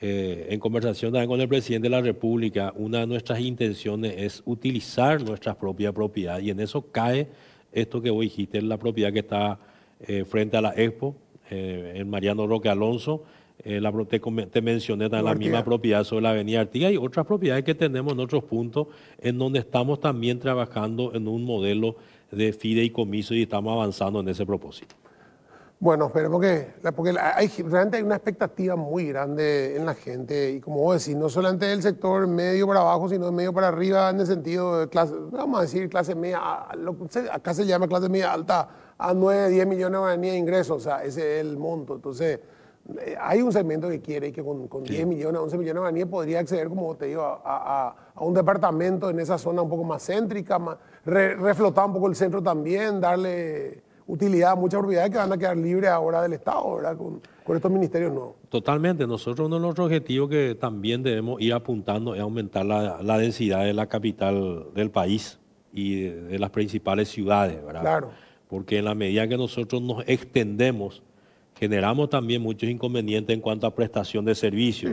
eh, en conversación también con el presidente de la República, una de nuestras intenciones es utilizar nuestras propias propiedades y en eso cae esto que vos dijiste, la propiedad que está eh, frente a la Expo, el eh, Mariano Roque Alonso. te, mencioné también la, la misma propiedad sobre la Avenida Artiga. y otras propiedades que tenemos en otros puntos en donde estamos también trabajando en un modelo de fideicomiso y estamos avanzando en ese propósito. Bueno, esperemos que, porque hay, realmente hay una expectativa muy grande en la gente y como vos decís, no solamente el sector medio para abajo, sino medio para arriba en el sentido de clase, vamos a decir clase media, lo, acá se llama clase media alta, a 9, 10 millones de de ingresos, o sea, ese es el monto. Entonces, eh, hay un segmento que quiere y que con, 10 millones, 11 millones de bananías podría acceder, como te digo, a, un departamento en esa zona un poco más céntrica, más, reflotar un poco el centro también, darle utilidad, muchas propiedades que van a quedar libres ahora del Estado, ¿verdad? Con, estos ministerios no Totalmente. Nosotros uno de nuestros objetivos que también debemos ir apuntando es aumentar la, densidad de la capital del país y de, las principales ciudades, ¿verdad? Claro. Porque en la medida que nosotros nos extendemos, generamos también muchos inconvenientes en cuanto a prestación de servicios.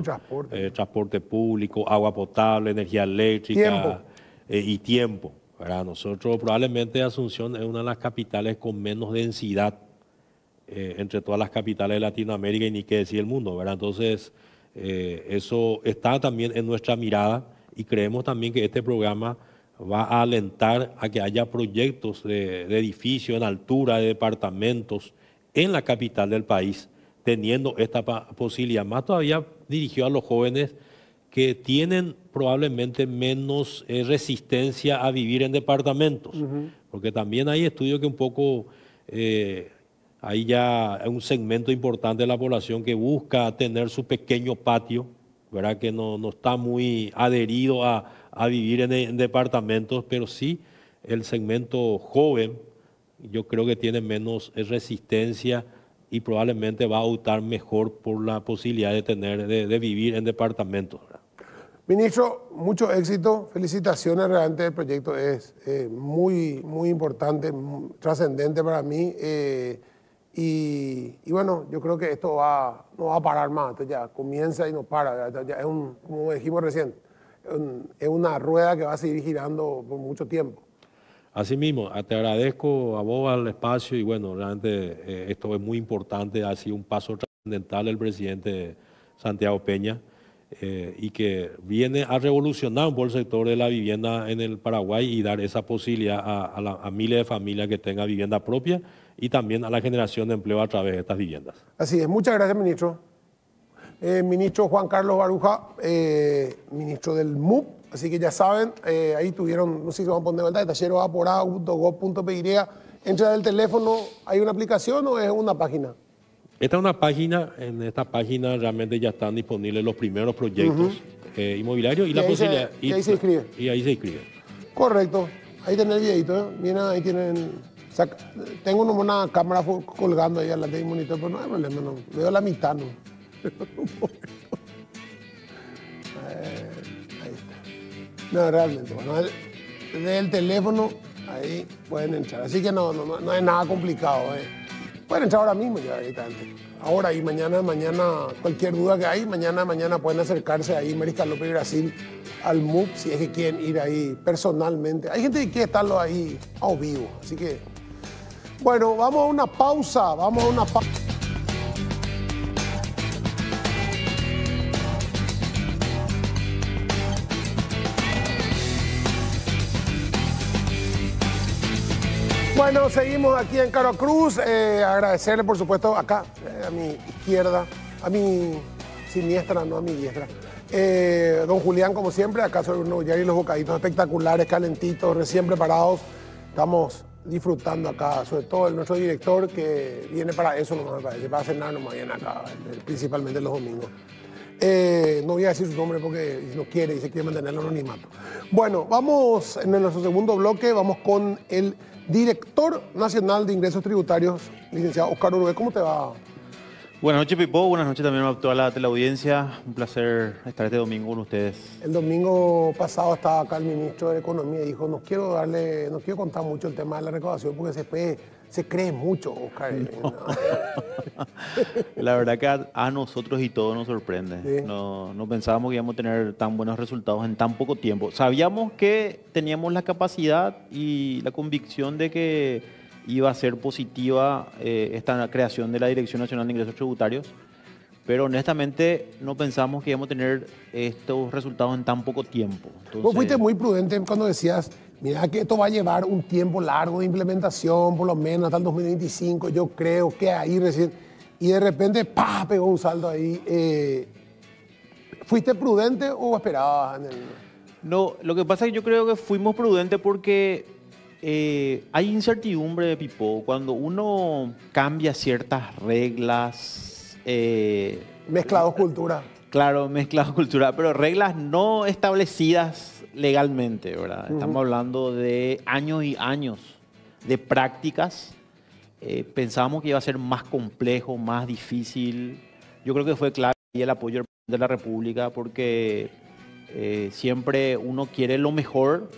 Eh, transporte. público, agua potable, energía eléctrica. Eh, y tiempo. Nosotros probablemente Asunción es una de las capitales con menos densidad eh, entre todas las capitales de Latinoamérica y ni qué decir el mundo, ¿verdad? Entonces, eh, eso está también en nuestra mirada y creemos también que este programa va a alentar a que haya proyectos de, de edificios en altura, de departamentos en la capital del país, teniendo esta posibilidad. Más todavía dirigió a los jóvenes que tienen probablemente menos eh, resistencia a vivir en departamentos, porque también hay estudios que un poco, eh, hay ya un segmento importante de la población que busca tener su pequeño patio, ¿verdad? que no, está muy adherido a, vivir en, departamentos, pero sí el segmento joven yo creo que tiene menos eh, resistencia y probablemente va a optar mejor por la posibilidad de tener de, de vivir en departamentos. ¿verdad? Ministro, mucho éxito, felicitaciones, realmente el proyecto es eh, muy, muy importante, trascendente para mí eh, y, bueno, yo creo que esto no va a parar más, ya comienza y no para, es como dijimos recién, es una rueda que va a seguir girando por mucho tiempo. Así mismo, te agradezco a vos al espacio y bueno, realmente eh, esto es muy importante, ha sido un paso trascendental el presidente Santiago Peña. Eh, y que viene a revolucionar un poco el sector de la vivienda en el Paraguay y dar esa posibilidad a, miles de familias que tengan vivienda propia y también a la generación de empleo a través de estas viviendas. Así es, muchas gracias, ministro. Eh, ministro Juan Carlos Baruja, eh, ministro del MUP, así que ya saben, ahí tuvieron, no sé si van a poner de tallero a por a, entra del teléfono, ¿hay una aplicación o es una página? Esta es una página, en esta página realmente ya están disponibles los primeros proyectos eh, inmobiliarios y, la posibilidad. y, ahí se inscribe. Y ahí se inscribe. Correcto. Ahí tienen el videito, ¿eh? Miren, ahí tienen. tengo una, cámara colgando ahí a la de monitor, pero no hay problema, no. Veo la mitad, no. Eh, ahí está. No, realmente, bueno, desde el teléfono ahí pueden entrar. Así que no, no, no es nada complicado, ¿eh? Pueden entrar ahora mismo ya Ahora y mañana, mañana, cualquier duda que hay, mañana, mañana pueden acercarse ahí, Mariscal López Brasil, al MUP, si es que quieren ir ahí personalmente. Hay gente que quiere estarlo ahí a vivo, así que... Bueno, vamos a una pausa, vamos a una pausa. Bueno, seguimos aquí en Caracruz, eh, agradecerle, por supuesto, acá, eh, a mi izquierda, a mi siniestra, no a mi diestra. Eh, don Julián, como siempre, acá sobre ya ya los bocaditos espectaculares, calentitos, recién preparados. Estamos disfrutando acá, sobre todo el nuestro director que viene para eso me parece, para cenar nomás viene acá, principalmente los domingos. no voy a decir su nombre porque no quiere, dice que quiere mantenerlo anonimato. Bueno, vamos en nuestro segundo bloque, vamos con el director nacional de ingresos tributarios, licenciado Oscar Uruguay. ¿Cómo te va? Buenas noches, Pipo. Buenas noches también a toda la teleaudiencia. Un placer estar este domingo con ustedes. El domingo pasado estaba acá el ministro de Economía y dijo, nos quiero darle, no quiero contar mucho el tema de la recaudación porque se, se cree mucho, Oscar. la verdad que a, nosotros y todo nos sorprende. No, no pensábamos que íbamos a tener tan buenos resultados en tan poco tiempo. Sabíamos que teníamos la capacidad y la convicción de que iba a ser positiva eh, esta creación de la Dirección Nacional de Ingresos Tributarios, pero honestamente no pensamos que íbamos a tener estos resultados en tan poco tiempo. fuiste muy prudente cuando decías, mira que esto va a llevar un tiempo largo de implementación, por lo menos hasta el 2025, yo creo que ahí recién... Y de repente, ¡pah!, pegó un salto ahí. Eh, ¿Fuiste prudente o esperabas? En el... No, lo que pasa es que yo creo que fuimos prudentes porque eh, hay incertidumbre, Pipo, cuando uno cambia ciertas reglas. Eh, mezclado cultura. Claro, mezclado cultura, pero reglas no establecidas legalmente, ¿verdad? Estamos hablando de años y años de prácticas. Eh, pensábamos que iba a ser más complejo, más difícil. Yo creo que fue clave el apoyo de la República porque eh, siempre uno quiere lo mejor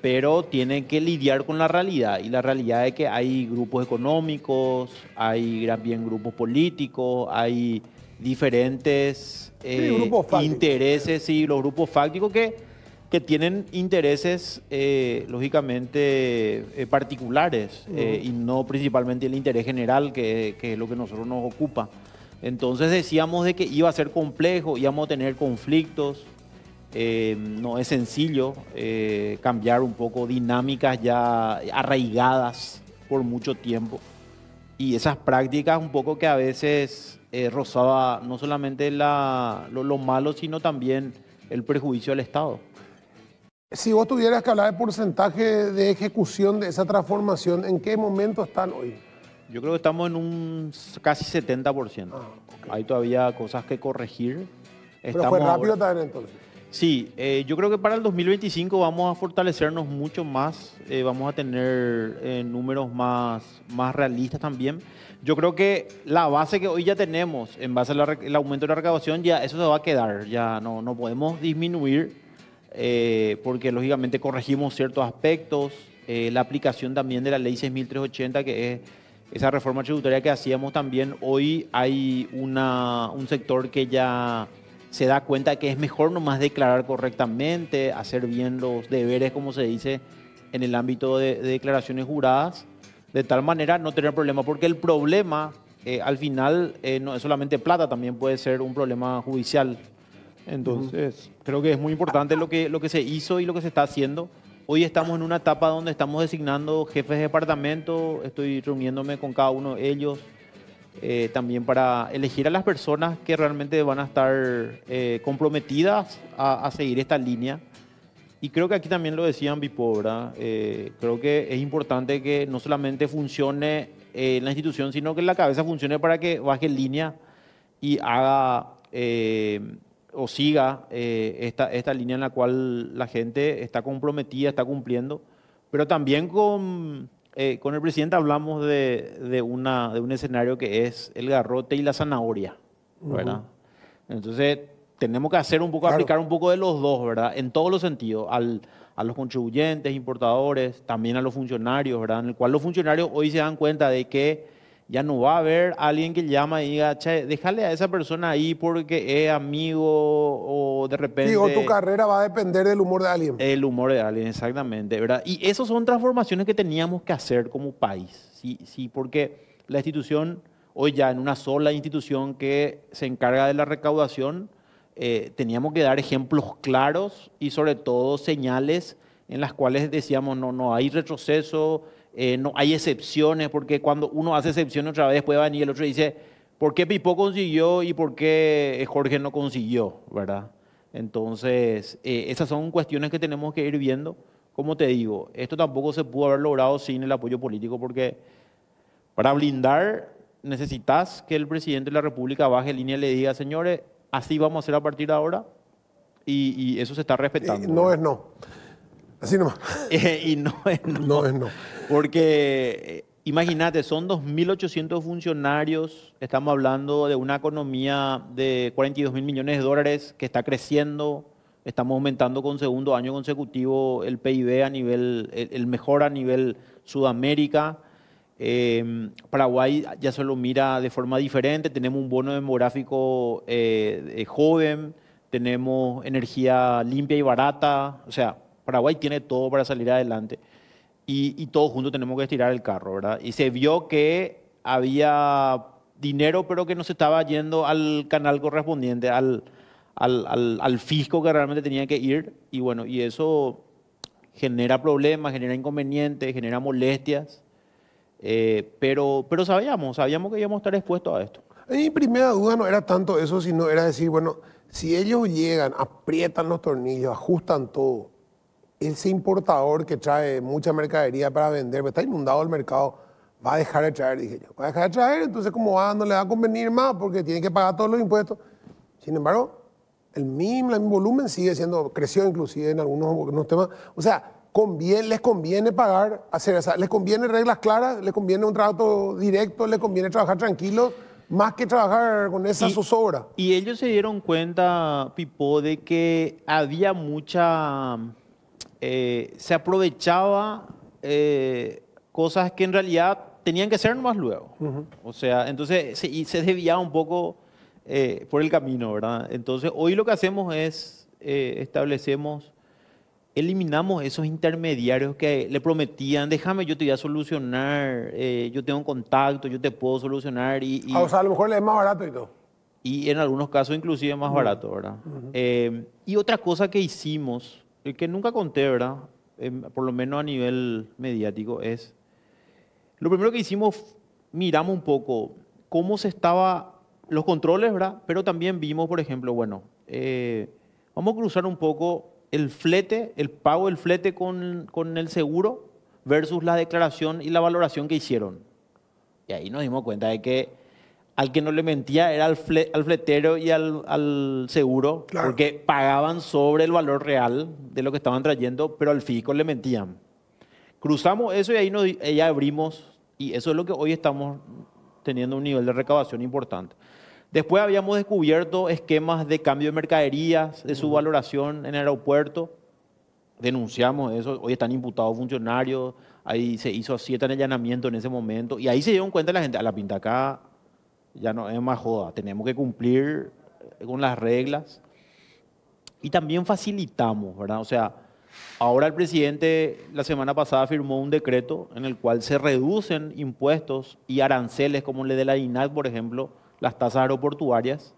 pero tienen que lidiar con la realidad. Y la realidad es que hay grupos económicos, hay también grupos políticos, hay diferentes eh, intereses, y los grupos fácticos que, que tienen intereses eh, lógicamente eh, particulares y no principalmente el interés general, que, es lo que nosotros nos ocupa. Entonces decíamos de que iba a ser complejo, íbamos a tener conflictos, eh, no es sencillo eh, cambiar un poco dinámicas ya arraigadas por mucho tiempo. Y esas prácticas un poco que a veces eh, rozaba no solamente la, lo, malo, sino también el perjuicio al Estado. Si vos tuvieras que hablar de porcentaje de ejecución de esa transformación, ¿en qué momento están hoy? Yo creo que estamos en un casi 70%. Ah, Hay todavía cosas que corregir. Pero fue rápido también entonces. Sí, eh, yo creo que para el 2025 vamos a fortalecernos mucho más, eh, vamos a tener eh, números más, más realistas también. Yo creo que la base que hoy ya tenemos en base al aumento de la recaudación, ya eso se va a quedar, ya no, no podemos disminuir porque lógicamente corregimos ciertos aspectos, la aplicación también de la ley 6380 que es esa reforma tributaria que hacíamos también, hoy hay una, un sector que ya se da cuenta que es mejor nomás declarar correctamente, hacer bien los deberes, como se dice en el ámbito de, declaraciones juradas, de tal manera no tener problema, porque el problema eh, al final eh, no es solamente plata, también puede ser un problema judicial. Entonces, creo que es muy importante lo que, lo que se hizo y lo que se está haciendo. Hoy estamos en una etapa donde estamos designando jefes de departamento, estoy reuniéndome con cada uno de ellos, eh, también para elegir a las personas que realmente van a estar eh, comprometidas a, seguir esta línea. Y creo que aquí también lo decían Bipobra eh, creo que es importante que no solamente funcione la institución, sino que la cabeza funcione para que baje línea y haga o siga esta, esta línea en la cual la gente está comprometida, está cumpliendo, pero también con eh, con el presidente hablamos de, una, de un escenario que es el garrote y la zanahoria, ¿verdad? Entonces, tenemos que hacer un poco, aplicar un poco de los dos, ¿verdad? En todos los sentidos, a los contribuyentes, importadores, también a los funcionarios, ¿verdad? En el cual los funcionarios hoy se dan cuenta de que ya no va a haber alguien que llama y diga, che, déjale a esa persona ahí porque es amigo o de repente... Digo, tu carrera va a depender del humor de alguien. El humor de alguien, exactamente, ¿verdad? Y esas son transformaciones que teníamos que hacer como país, sí, sí, porque la institución, hoy ya en una sola institución que se encarga de la recaudación, eh, teníamos que dar ejemplos claros y sobre todo señales en las cuales decíamos, no, no hay retroceso, eh, no hay excepciones, porque cuando uno hace excepciones otra vez, puede venir el otro y dice, ¿por qué Pipo consiguió y por qué eh, Jorge no consiguió? ¿Verdad? Entonces, eh, esas son cuestiones que tenemos que ir viendo. Como te digo, esto tampoco se pudo haber logrado sin el apoyo político, porque para blindar necesitas que el presidente de la República baje línea y le diga, señores, así vamos a hacer a partir de ahora, y, eso se está respetando. Y no es no. Así nomás. y no es no. No es no. Porque eh, imagínate, son 2.800 funcionarios, estamos hablando de una economía de 42.000 millones de dólares que está creciendo, estamos aumentando con segundo año consecutivo el PIB a nivel, el, mejor a nivel Sudamérica. Em, Paraguay ya se lo mira de forma diferente, tenemos un bono demográfico eh, joven, tenemos energía limpia y barata, o sea, Paraguay tiene todo para salir adelante y, todos juntos tenemos que estirar el carro, ¿verdad? Y se vio que había dinero, pero que no se estaba yendo al canal correspondiente, al, al, fisco que realmente tenía que ir. Y bueno, y eso genera problemas, genera inconvenientes, genera molestias. Eh, pero, pero sabíamos, sabíamos que íbamos a estar expuestos a esto. Mi primera duda no era tanto eso, sino era decir, bueno, si ellos llegan, aprietan los tornillos, ajustan todo, ese importador que trae mucha mercadería para vender, está inundado el mercado, va a dejar de traer, dije yo, va a dejar de traer, entonces como va, no le va a convenir más porque tiene que pagar todos los impuestos. Sin embargo, el mismo, el mismo volumen sigue siendo, creció inclusive en algunos, algunos temas. O sea, les conviene pagar, hacer les conviene reglas claras, les conviene un trato directo, les conviene trabajar tranquilo, más que trabajar con esa sus zozobra. Y ellos se dieron cuenta, Pipo, de que había mucha eh, se aprovechaba eh, cosas que en realidad tenían que ser más luego. O sea, entonces y se desviaba un poco eh, por el camino, ¿verdad? Entonces hoy lo que hacemos es establecemos, eliminamos esos intermediarios que le prometían, déjame, yo te voy a solucionar, yo tengo un contacto, yo te puedo solucionar. Y, ah, o sea, a lo mejor le es más barato y todo y en algunos casos inclusive más barato, ¿verdad? y otra cosa que hicimos el que nunca conté, em, por lo menos a nivel mediático, es, lo primero que hicimos, miramos un poco cómo se estaban los controles, ¿verdad? Pero también vimos, por ejemplo, bueno, eh, vamos a cruzar un poco el flete, el pago del flete con, con el seguro versus la declaración y la valoración que hicieron. Y ahí nos dimos cuenta de que al que no le mentía era al, fletero y al, seguro, porque pagaban sobre el valor real de lo que estaban trayendo, pero al FICO le mentían. Cruzamos eso y ahí, nos, abrimos, y eso es lo que hoy estamos teniendo un nivel de recabación importante. Después habíamos descubierto esquemas de cambio de mercaderías, de su valoración en el aeropuerto. Denunciamos eso. Hoy están imputados funcionarios. Ahí se hizo siete allanamiento en ese momento. Y ahí se dieron cuenta la gente, a ah, la pinta acá ya no es más joda, tenemos que cumplir con las reglas. Y también facilitamos, ¿verdad? O sea, ahora el presidente la semana pasada firmó un decreto en el cual se reducen impuestos y aranceles, como le de la INAC, por ejemplo, las tasas aeroportuarias,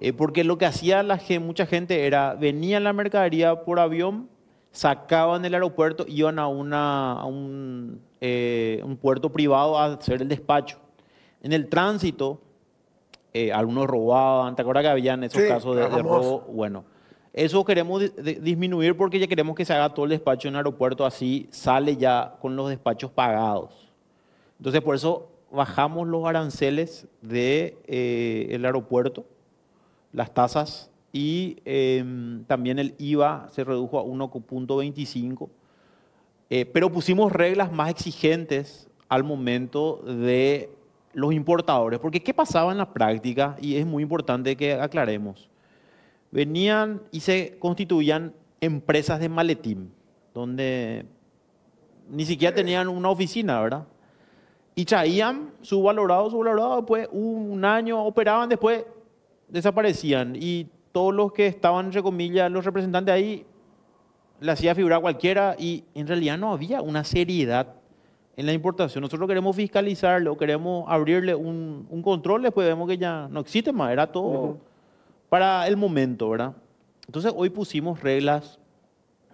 eh, porque lo que hacía la, mucha gente era, venían la mercadería por avión, sacaban del aeropuerto, iban a, una, a un, eh, un puerto privado a hacer el despacho en el tránsito, eh, algunos robaban, ¿te acuerdas que habían esos casos de, robo? Bueno, eso queremos disminuir porque ya queremos que se haga todo el despacho en aeropuerto, así sale ya con los despachos pagados. Entonces, por eso bajamos los aranceles del eh, aeropuerto, las tasas y em, también el IVA se redujo a 1.25, eh, pero pusimos reglas más exigentes al momento de los importadores. Porque ¿qué pasaba en la práctica? Y es muy importante que aclaremos. Venían y se constituían empresas de maletín, donde ni siquiera tenían una oficina, ¿verdad? Y traían su valorado, pues un año operaban, después desaparecían. Y todos los que estaban, entre comillas, los representantes ahí, le hacía figurar cualquiera y en realidad no había una seriedad en la importación. Nosotros queremos fiscalizarlo, queremos abrirle un, control, después vemos que ya no existe más, era todo para el momento, ¿verdad? Entonces hoy pusimos reglas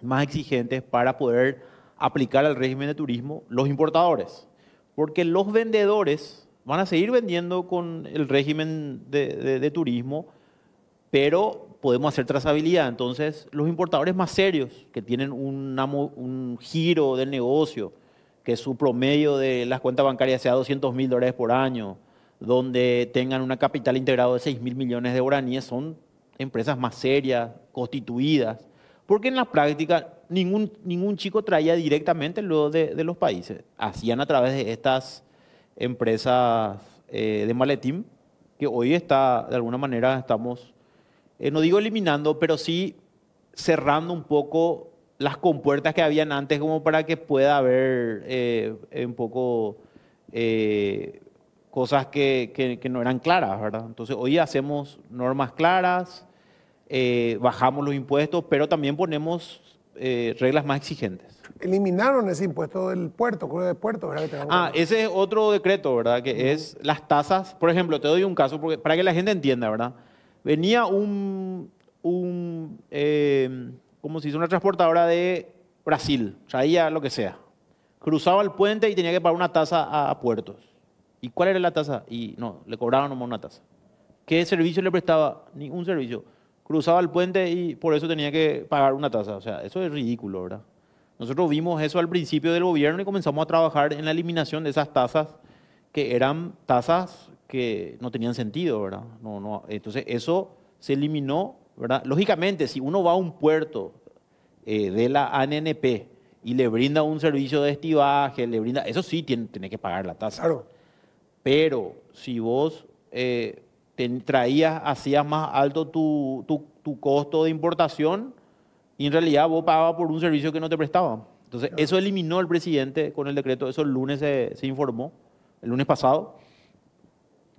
más exigentes para poder aplicar al régimen de turismo los importadores, porque los vendedores van a seguir vendiendo con el régimen de, turismo, pero podemos hacer trazabilidad. Entonces, los importadores más serios, que tienen un giro del negocio, que su promedio de las cuentas bancarias sea 200 mil dólares por año, donde tengan una capital integrado de 6 mil millones de guaraníes, son empresas más serias, constituidas, porque en la práctica ningún, ningún chico traía directamente lo de, los países. Hacían a través de estas empresas eh, de maletín, que hoy está, de alguna manera, estamos, eh, no digo eliminando, pero sí cerrando un poco las compuertas que habían antes como para que pueda haber eh, un poco eh, cosas que, no eran claras, ¿verdad? Entonces hoy hacemos normas claras, eh, bajamos los impuestos, pero también ponemos reglas más exigentes. Eliminaron ese impuesto del puerto, creo de puerto, ¿verdad? ah, ese es otro decreto, ¿verdad? Que es las tasas. Por ejemplo, te doy un caso para que la gente entienda, ¿verdad? Venía un... un como si fuera una transportadora de Brasil, traía lo que sea. Cruzaba el puente y tenía que pagar una tasa a, puertos. ¿Y cuál era la tasa? Y no, le cobraban nomás una tasa. ¿Qué servicio le prestaba? Ningún servicio. Cruzaba el puente y por eso tenía que pagar una tasa. O sea, eso es ridículo, ¿verdad? Nosotros vimos eso al principio del gobierno y comenzamos a trabajar en la eliminación de esas tasas que eran tasas que no tenían sentido, ¿verdad? No, no, entonces eso se eliminó Lógicamente, si uno va a un puerto eh, de la ANNP y le brinda un servicio de estibaje, le brinda, eso sí tiene, que pagar la tasa. Pero si vos eh, te traías, hacías más alto tu, costo de importación y en realidad vos pagabas por un servicio que no te prestaban. Entonces, eso eliminó el presidente con el decreto, eso el lunes se informó, el lunes pasado.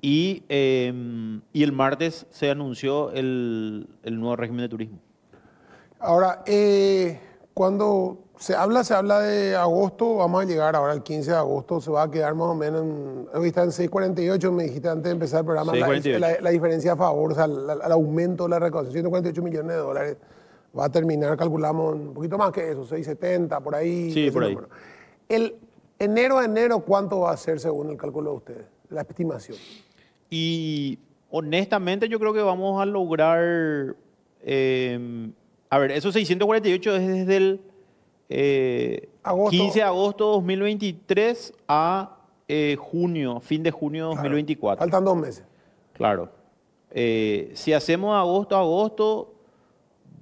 Em, y, el martes se anunció el, nuevo régimen de turismo. Ahora, eh, cuando se habla, se habla de agosto, vamos a llegar ahora el 15 de agosto, se va a quedar más o menos en, hoy está en 6.48, me dijiste antes de empezar el programa, la, diferencia a favor, o sea, el aumento de la recaudación, 148 millones de dólares, va a terminar, calculamos, un poquito más que eso, 6.70, por ahí. Sí, por ahí. El enero a enero, ¿cuánto va a ser según el cálculo de ustedes? La estimación. Y honestamente yo creo que vamos a lograr, em, a ver, esos 648 es desde el 15 eh, de agosto 2023 a eh, junio, fin de junio de 2024. Faltan dos meses. Claro. Eh, si hacemos agosto a agosto,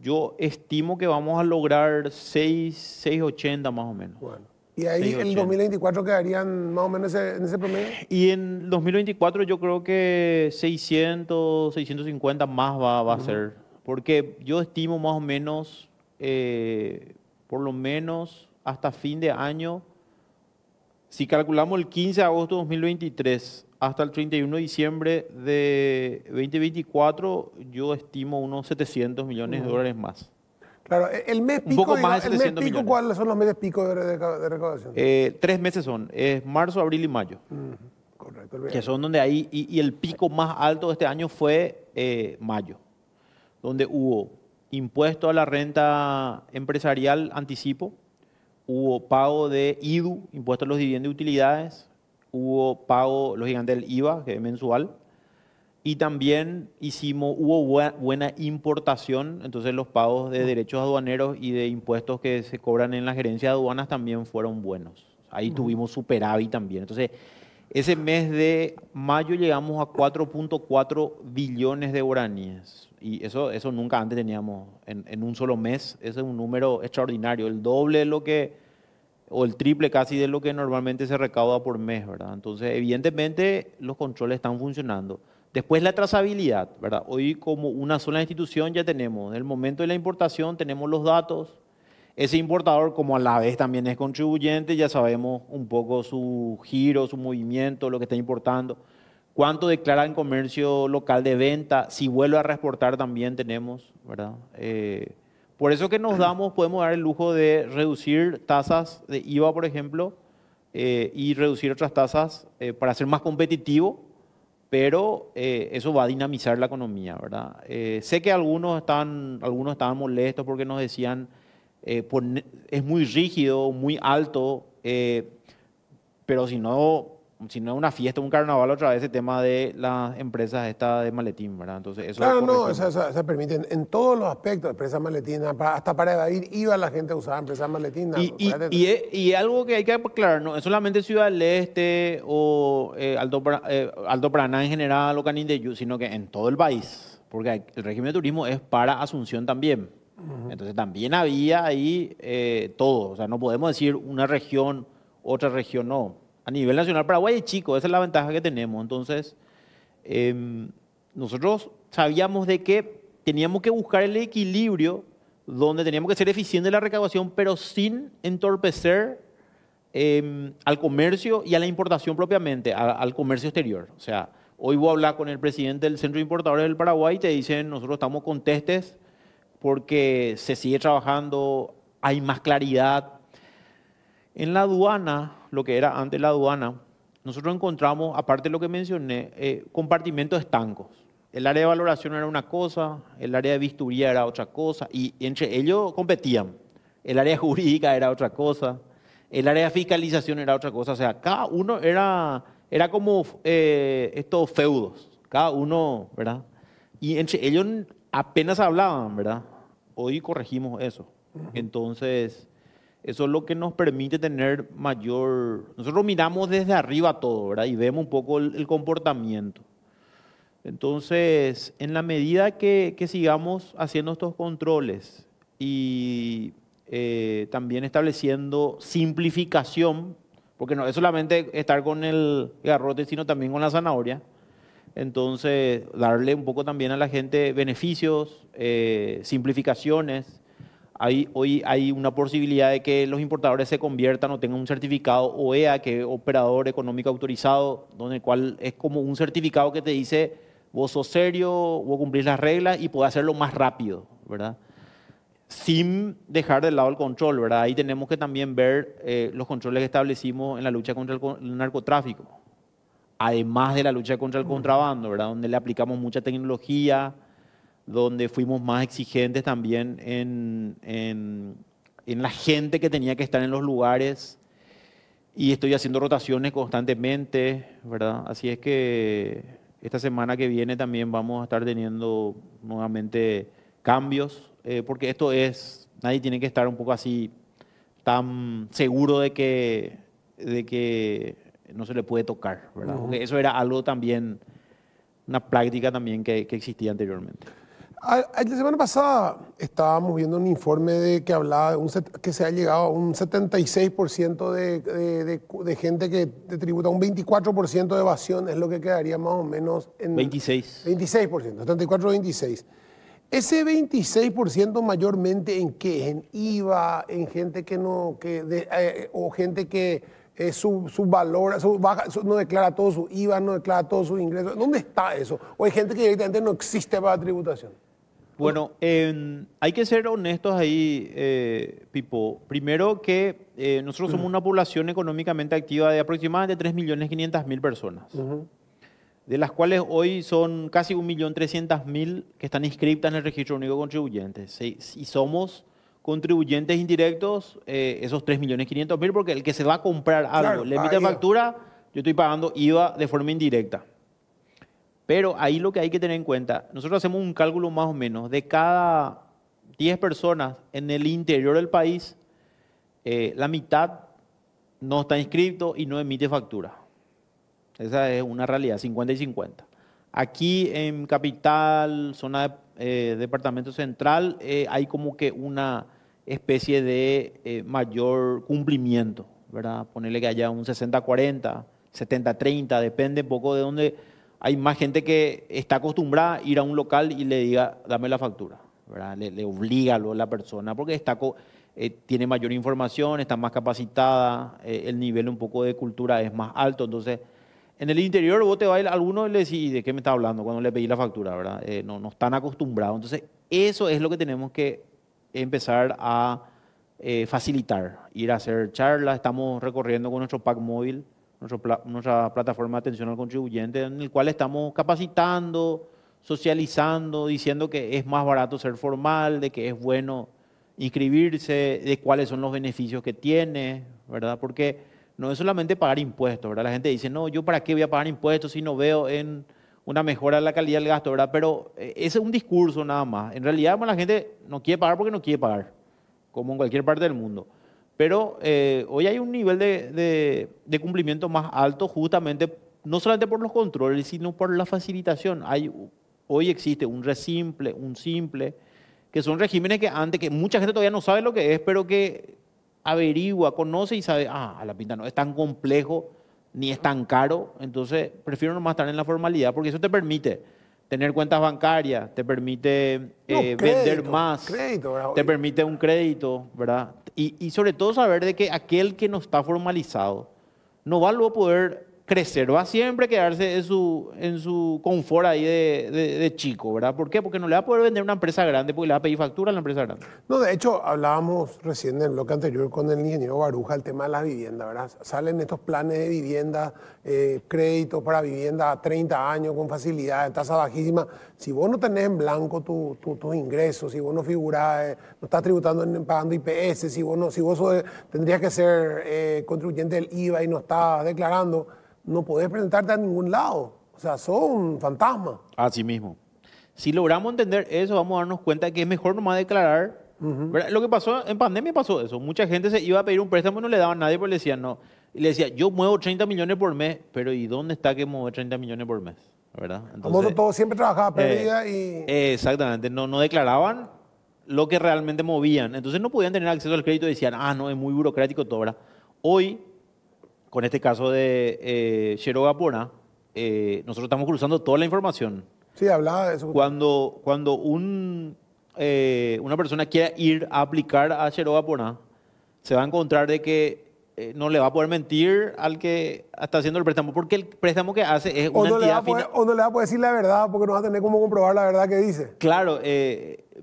yo estimo que vamos a lograr 6, 680 más o menos. Bueno. Y ahí en 2024 quedarían más o menos en ese promedio. Y en 2024 yo creo que 600, 650 más va, a ser. Porque yo estimo más o menos, eh, por lo menos hasta fin de año, si calculamos el 15 de agosto de 2023 hasta el 31 de diciembre de 2024, yo estimo unos 700 millones de dólares más. Claro, e-, el mes pico, un poco más pico, ¿cuáles son los meses pico de, recaudación? Eh, tres meses son, es marzo, abril y mayo. correcto. Que son donde hay y, el pico más alto de este año fue eh, mayo, donde hubo impuesto a la renta empresarial anticipo, hubo pago de IDU, impuesto a los dividendos y utilidades, hubo pago, los gigantes del IVA, que es mensual, y también hicimos, hubo buena importación, entonces los pagos de derechos aduaneros y de impuestos que se cobran en la gerencia de aduanas también fueron buenos. Ahí tuvimos superávit también. Entonces, ese mes de mayo llegamos a 4.4 billones de guaraníes. Y eso, eso nunca antes teníamos en, en, un solo mes. Ese es un número extraordinario, el doble de lo que, o el triple casi de lo que normalmente se recauda por mes, ¿verdad? Entonces, evidentemente, los controles están funcionando. Después la trazabilidad, ¿verdad? Hoy como una sola institución ya tenemos, en el momento de la importación tenemos los datos, ese importador como a la vez también es contribuyente, ya sabemos un poco su giro, su movimiento, lo que está importando, cuánto declara en comercio local de venta, si vuelve a reexportar también tenemos, ¿verdad? Eh, por eso que nos damos, podemos dar el lujo de reducir tasas de IVA, por ejemplo, eh, y reducir otras tasas eh, para ser más competitivo pero eh, eso va a dinamizar la economía, ¿verdad? Eh, sé que algunos estaban, algunos estaban molestos porque nos decían, eh, es muy rígido, muy alto, pero si no si no una fiesta, un carnaval, otra vez el tema de las empresas esta de maletín, ¿verdad? Entonces, eso claro, no, eso se permiten en todos los aspectos, empresas maletinas, hasta para evadir iba la gente a usar empresas maletinas. Y, algo que hay que aclarar, no es solamente Ciudad del Este o eh, eh, Alto, Paraná en general o Canindeyu, sino que en todo el país, porque el régimen de turismo es para Asunción también. Entonces también había ahí eh, todo, o sea, no podemos decir una región, otra región no a nivel nacional, Paraguay es chico, esa es la ventaja que tenemos. Entonces, em, nosotros sabíamos de que teníamos que buscar el equilibrio donde teníamos que ser eficientes en la recaudación, pero sin entorpecer em, al comercio y a la importación propiamente, al comercio exterior. O sea, hoy voy a hablar con el presidente del Centro de Importadores del Paraguay y te dicen, nosotros estamos contestes porque se sigue trabajando, hay más claridad, en la aduana, lo que era antes la aduana, nosotros encontramos, aparte de lo que mencioné, eh, compartimentos estancos. El área de valoración era una cosa, el área de visturía era otra cosa, y entre ellos competían. El área jurídica era otra cosa, el área de fiscalización era otra cosa. O sea, cada uno era, era como eh, estos feudos, cada uno, ¿verdad? Y entre ellos apenas hablaban, ¿verdad? Hoy corregimos eso. Entonces, eso es lo que nos permite tener mayor... Nosotros miramos desde arriba todo, ¿verdad? Y vemos un poco el, comportamiento. Entonces, en la medida que, sigamos haciendo estos controles y eh, también estableciendo simplificación, porque no es solamente estar con el garrote, sino también con la zanahoria. Entonces, darle un poco también a la gente beneficios, eh, simplificaciones, hoy hay una posibilidad de que los importadores se conviertan o tengan un certificado OEA, que es Operador Económico Autorizado, donde el cual es como un certificado que te dice, vos sos serio, vos cumplís las reglas y podés hacerlo más rápido, ¿verdad? Sin dejar de lado el control, ¿verdad? Ahí tenemos que también ver eh, los controles que establecimos en la lucha contra el, el narcotráfico, además de la lucha contra el contrabando, ¿verdad? Donde le aplicamos mucha tecnología, donde fuimos más exigentes también en, la gente que tenía que estar en los lugares. Y estoy haciendo rotaciones constantemente, ¿verdad? Así es que esta semana que viene también vamos a estar teniendo nuevamente cambios, eh, porque esto es, nadie tiene que estar un poco así tan seguro de que, de que no se le puede tocar, ¿verdad? eso era algo también, una práctica también que existía anteriormente. La semana pasada estábamos viendo un informe de que hablaba de un que se ha llegado a un 76% de, gente que tributa, un 24% de evasión es lo que quedaría más o menos en... 26. 26%, 74-26%. Ese 26% mayormente en qué? En IVA, en gente que no, eh, o gente que es eh, su, valor, no declara todo su IVA, no declara todos sus ingresos. ¿Dónde está eso? O hay gente que directamente no existe para tributación. Bueno, em, hay que ser honestos ahí, eh, Pipo. Primero que eh, nosotros somos una población económicamente activa de aproximadamente 3.500.000 personas, personas, de las cuales hoy son casi 1.300.000 que están inscritas en el Registro Único de Contribuyentes. somos contribuyentes indirectos, eh, esos 3.500.000, porque el que se va a comprar algo, le ah, emite factura, yo estoy pagando IVA de forma indirecta. Pero ahí lo que hay que tener en cuenta, nosotros hacemos un cálculo más o menos de cada 10 personas en el interior del país, eh, la mitad no está inscrito y no emite factura. Esa es una realidad, 50 y 50. Aquí en Capital, zona de eh, Departamento Central, eh, hay como que una especie de mayor cumplimiento, ¿verdad? Ponerle que haya un 60-40, 70-30, depende un poco de dónde hay más gente que está acostumbrada a ir a un local y le diga, dame la factura. ¿verdad? Le, obliga a la persona porque está eh, tiene mayor información, está más capacitada, eh, el nivel un poco de cultura es más alto. Entonces, en el interior vos te va a ir alguno y le decís, ¿de qué me está hablando cuando le pedí la factura? ¿verdad? Eh, no, no están acostumbrados. Entonces, eso es lo que tenemos que empezar a facilitar, ir a hacer charlas, estamos recorriendo con nuestro pack móvil nuestra, plataforma de atención al contribuyente, en el cual estamos capacitando, socializando, diciendo que es más barato ser formal, de que es bueno inscribirse, de cuáles son los beneficios que tiene, ¿verdad? Porque no es solamente pagar impuestos, ¿verdad? La gente dice, no, yo para qué voy a pagar impuestos si no veo en una mejora de la calidad del gasto, ¿verdad? Pero ese eh, es un discurso nada más. En realidad, la gente no quiere pagar porque no quiere pagar, como en cualquier parte del mundo. Pero eh, hoy hay un nivel de, cumplimiento más alto justamente, no solamente por los controles, sino por la facilitación. hoy existe un simple, un simple, que son regímenes que antes, que mucha gente todavía no sabe lo que es, pero que averigua, conoce y sabe, ah, a la pinta no es tan complejo ni es tan caro, entonces prefiero nomás estar en la formalidad porque eso te permite tener cuentas bancarias, te permite eh, vender más, te permite un crédito, ¿verdad? Y, sobre todo saber de que aquel que no está formalizado no va a poder crecer, va a siempre quedarse en su, en su confort ahí de, chico, ¿verdad? ¿Por qué? Porque no le va a poder vender una empresa grande, porque le va a pedir factura a la empresa grande. No, de hecho, hablábamos recién en el bloque anterior con el ingeniero Baruja el tema de las vivienda, ¿verdad? Salen estos planes de vivienda, eh, créditos para vivienda a 30 años con facilidades, tasa bajísima. Si vos no tenés en blanco tus ingresos, si vos no figurás, eh, no estás tributando, pagando IPS, si vos, no, si vos tendrías que ser eh, contribuyente del IVA y no estás declarando, no podés presentarte a ningún lado. O sea, son un fantasma. Así mismo. Si logramos entender eso, vamos a darnos cuenta de que es mejor nomás declarar. Lo que pasó, en pandemia pasó eso. Mucha gente se iba a pedir un préstamo y no le daban a nadie porque le decían no. Y le decía, yo muevo 30 millones por mes, pero ¿y dónde está que mueve 30 millones por mes? ¿Verdad? Entonces, todo siempre trabajaba eh, pérdida y... Eh, exactamente, no, no declaraban lo que realmente movían. Entonces no podían tener acceso al crédito y decían, ah, no, es muy burocrático todo, ¿verdad? Hoy con este caso de eh, Shero eh, nosotros estamos cruzando toda la información. Sí, hablaba de eso. Cuando, cuando un, eh, una persona quiera ir a aplicar a Shero se va a encontrar de que eh, no le va a poder mentir al que está haciendo el préstamo, porque el préstamo que hace es una entidad O no le va a poder decir la verdad, porque no va a tener cómo comprobar la verdad que dice. Claro,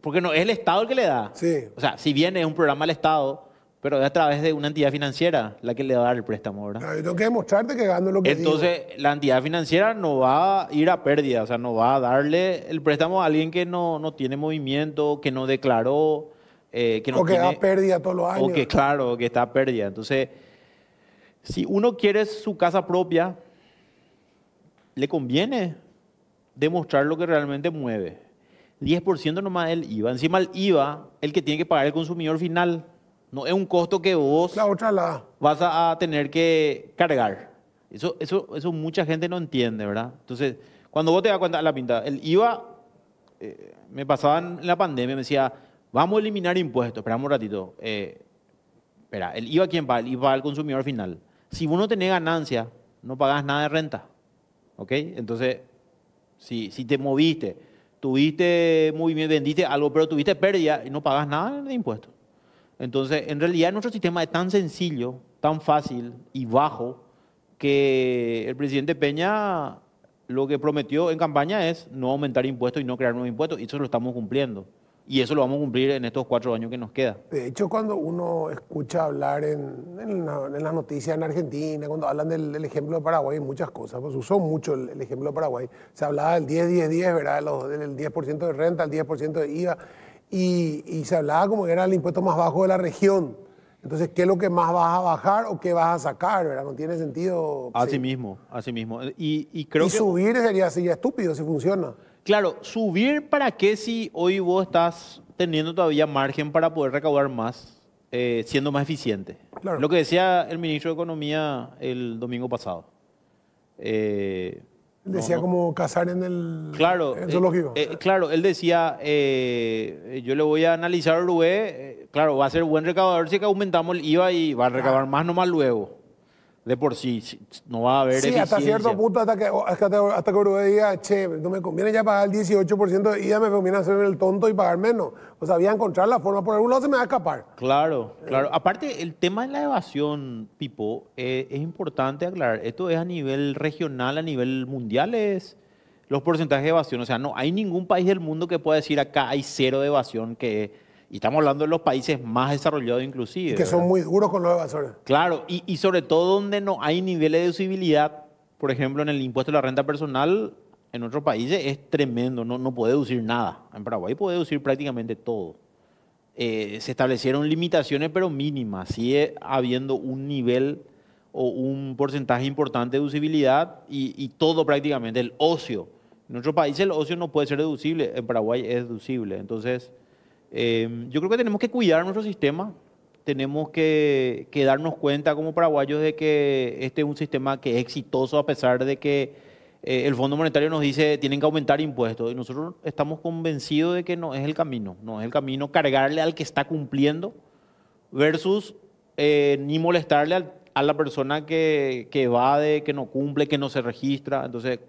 porque no es el Estado el que le da. Sí. O sea, si bien es un programa del Estado, pero es a través de una entidad financiera la que le va a dar el préstamo, ¿verdad? yo tengo que demostrarte que gano lo que Entonces, la entidad financiera no va a ir a pérdida, o sea, no va a darle el préstamo a alguien que no, no tiene movimiento, que no declaró, eh, que no o que da pérdida todos los años. O que, claro, que está a pérdida. Entonces, si uno quiere su casa propia, le conviene demostrar lo que realmente mueve. 10% nomás el IVA. Encima el IVA, el que tiene que pagar el consumidor final. No es un costo que vos vas a tener que cargar. Eso, eso, eso mucha gente no entiende, ¿verdad? Entonces, cuando vos te das cuenta, la pinta, el IVA, eh, me pasaban en la pandemia, me decía, vamos a eliminar impuestos, esperamos un ratito. Eh, espera, el IVA, ¿quién paga? El IVA al consumidor final. Si uno no tenés ganancia, no pagás nada de renta. ¿Ok? Entonces, si, si te moviste, tuviste movimiento, vendiste algo, pero tuviste pérdida y no pagás nada de impuestos. Entonces, en realidad nuestro sistema es tan sencillo, tan fácil y bajo, que el presidente Peña lo que prometió en campaña es no aumentar impuestos y no crear nuevos impuestos, y eso lo estamos cumpliendo. Y eso lo vamos a cumplir en estos cuatro años que nos queda. De hecho, cuando uno escucha hablar en, las noticias en Argentina, cuando hablan del, ejemplo de Paraguay, muchas cosas, pues usó mucho el, ejemplo de Paraguay. Se hablaba del 10-10-10, ¿verdad? del 10% de renta, el 10% de IVA y, se hablaba como que era el impuesto más bajo de la región. Entonces, ¿qué es lo que más vas a bajar o qué vas a sacar? ¿verdad? No tiene sentido. Así mismo, así mismo. Y, subir sería, estúpido si funciona. Claro, subir para qué si hoy vos estás teniendo todavía margen para poder recaudar más, eh, siendo más eficiente. Lo que decía el ministro de Economía el domingo pasado. Eh, decía como cazar en el, claro, eh, zoológico. Eh, claro, él decía, eh, yo le voy a analizar Uruguay, claro, va a ser buen recaudador si que aumentamos el IVA y va a recabar no ah. más nomás luego de por sí no va a haber Sí, hasta cierto punto, hasta que, hasta, Uruguay diga, che, no me conviene ya pagar el 18% y ya me conviene hacer el tonto y pagar menos. O sea, voy a encontrar la forma, por algún lado se me va a escapar. Claro, claro. Aparte, el tema de la evasión, Pipo, eh, es importante aclarar. Esto es a nivel regional, a nivel mundial, es los porcentajes de evasión. O sea, no hay ningún país del mundo que pueda decir acá hay cero de evasión, que y estamos hablando de los países más desarrollados inclusive. que son muy duros con los evasores. Claro, y, sobre todo donde no hay niveles de deducibilidad, por ejemplo, en el impuesto a la renta personal, en otros países es tremendo, no, no puede deducir nada. En Paraguay puede deducir prácticamente todo. Eh, se establecieron limitaciones, pero mínimas. Sigue habiendo un nivel o un porcentaje importante de deducibilidad y, y todo prácticamente, el ocio. En otros países el ocio no puede ser deducible, en Paraguay es deducible. Entonces, Em, yo creo que tenemos que cuidar nuestro sistema, tenemos que, darnos cuenta como paraguayos de que este es un sistema que es exitoso a pesar de que eh, el Fondo Monetario nos dice tienen que aumentar impuestos y nosotros estamos convencidos de que no es el camino, no es el camino cargarle al que está cumpliendo versus eh, ni molestarle a la persona que, que evade, que no cumple, que no se registra. Entonces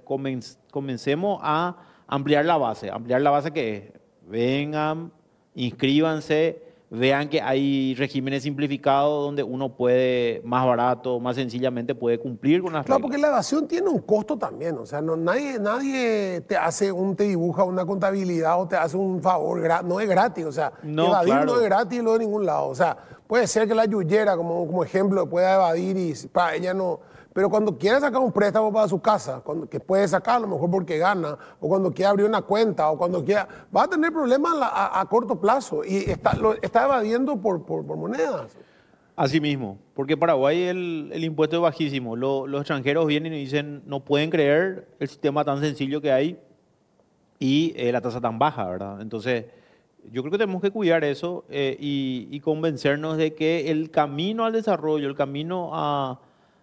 comencemos a ampliar la base, ampliar la base que es, vengan inscríbanse, vean que hay regímenes simplificados donde uno puede más barato, más sencillamente puede cumplir con las Claro, porque la evasión tiene un costo también, o sea, no, nadie, nadie te hace un, te dibuja una contabilidad o te hace un favor, no es gratis, o sea, no, evadir no es gratis lo de ningún lado, o sea, puede ser que la yuyera como, como ejemplo pueda evadir y para ella no pero cuando quiere sacar un préstamo para su casa, cuando, que puede sacar a lo mejor porque gana, o cuando quiere abrir una cuenta, o cuando quiera, va a tener problemas a, corto plazo y está, está evadiendo por, monedas. Así mismo, porque Paraguay el, impuesto es bajísimo. los extranjeros vienen y dicen, no pueden creer el sistema tan sencillo que hay y eh, la tasa tan baja, ¿verdad? Entonces, yo creo que tenemos que cuidar eso eh, y, convencernos de que el camino al desarrollo, el camino a,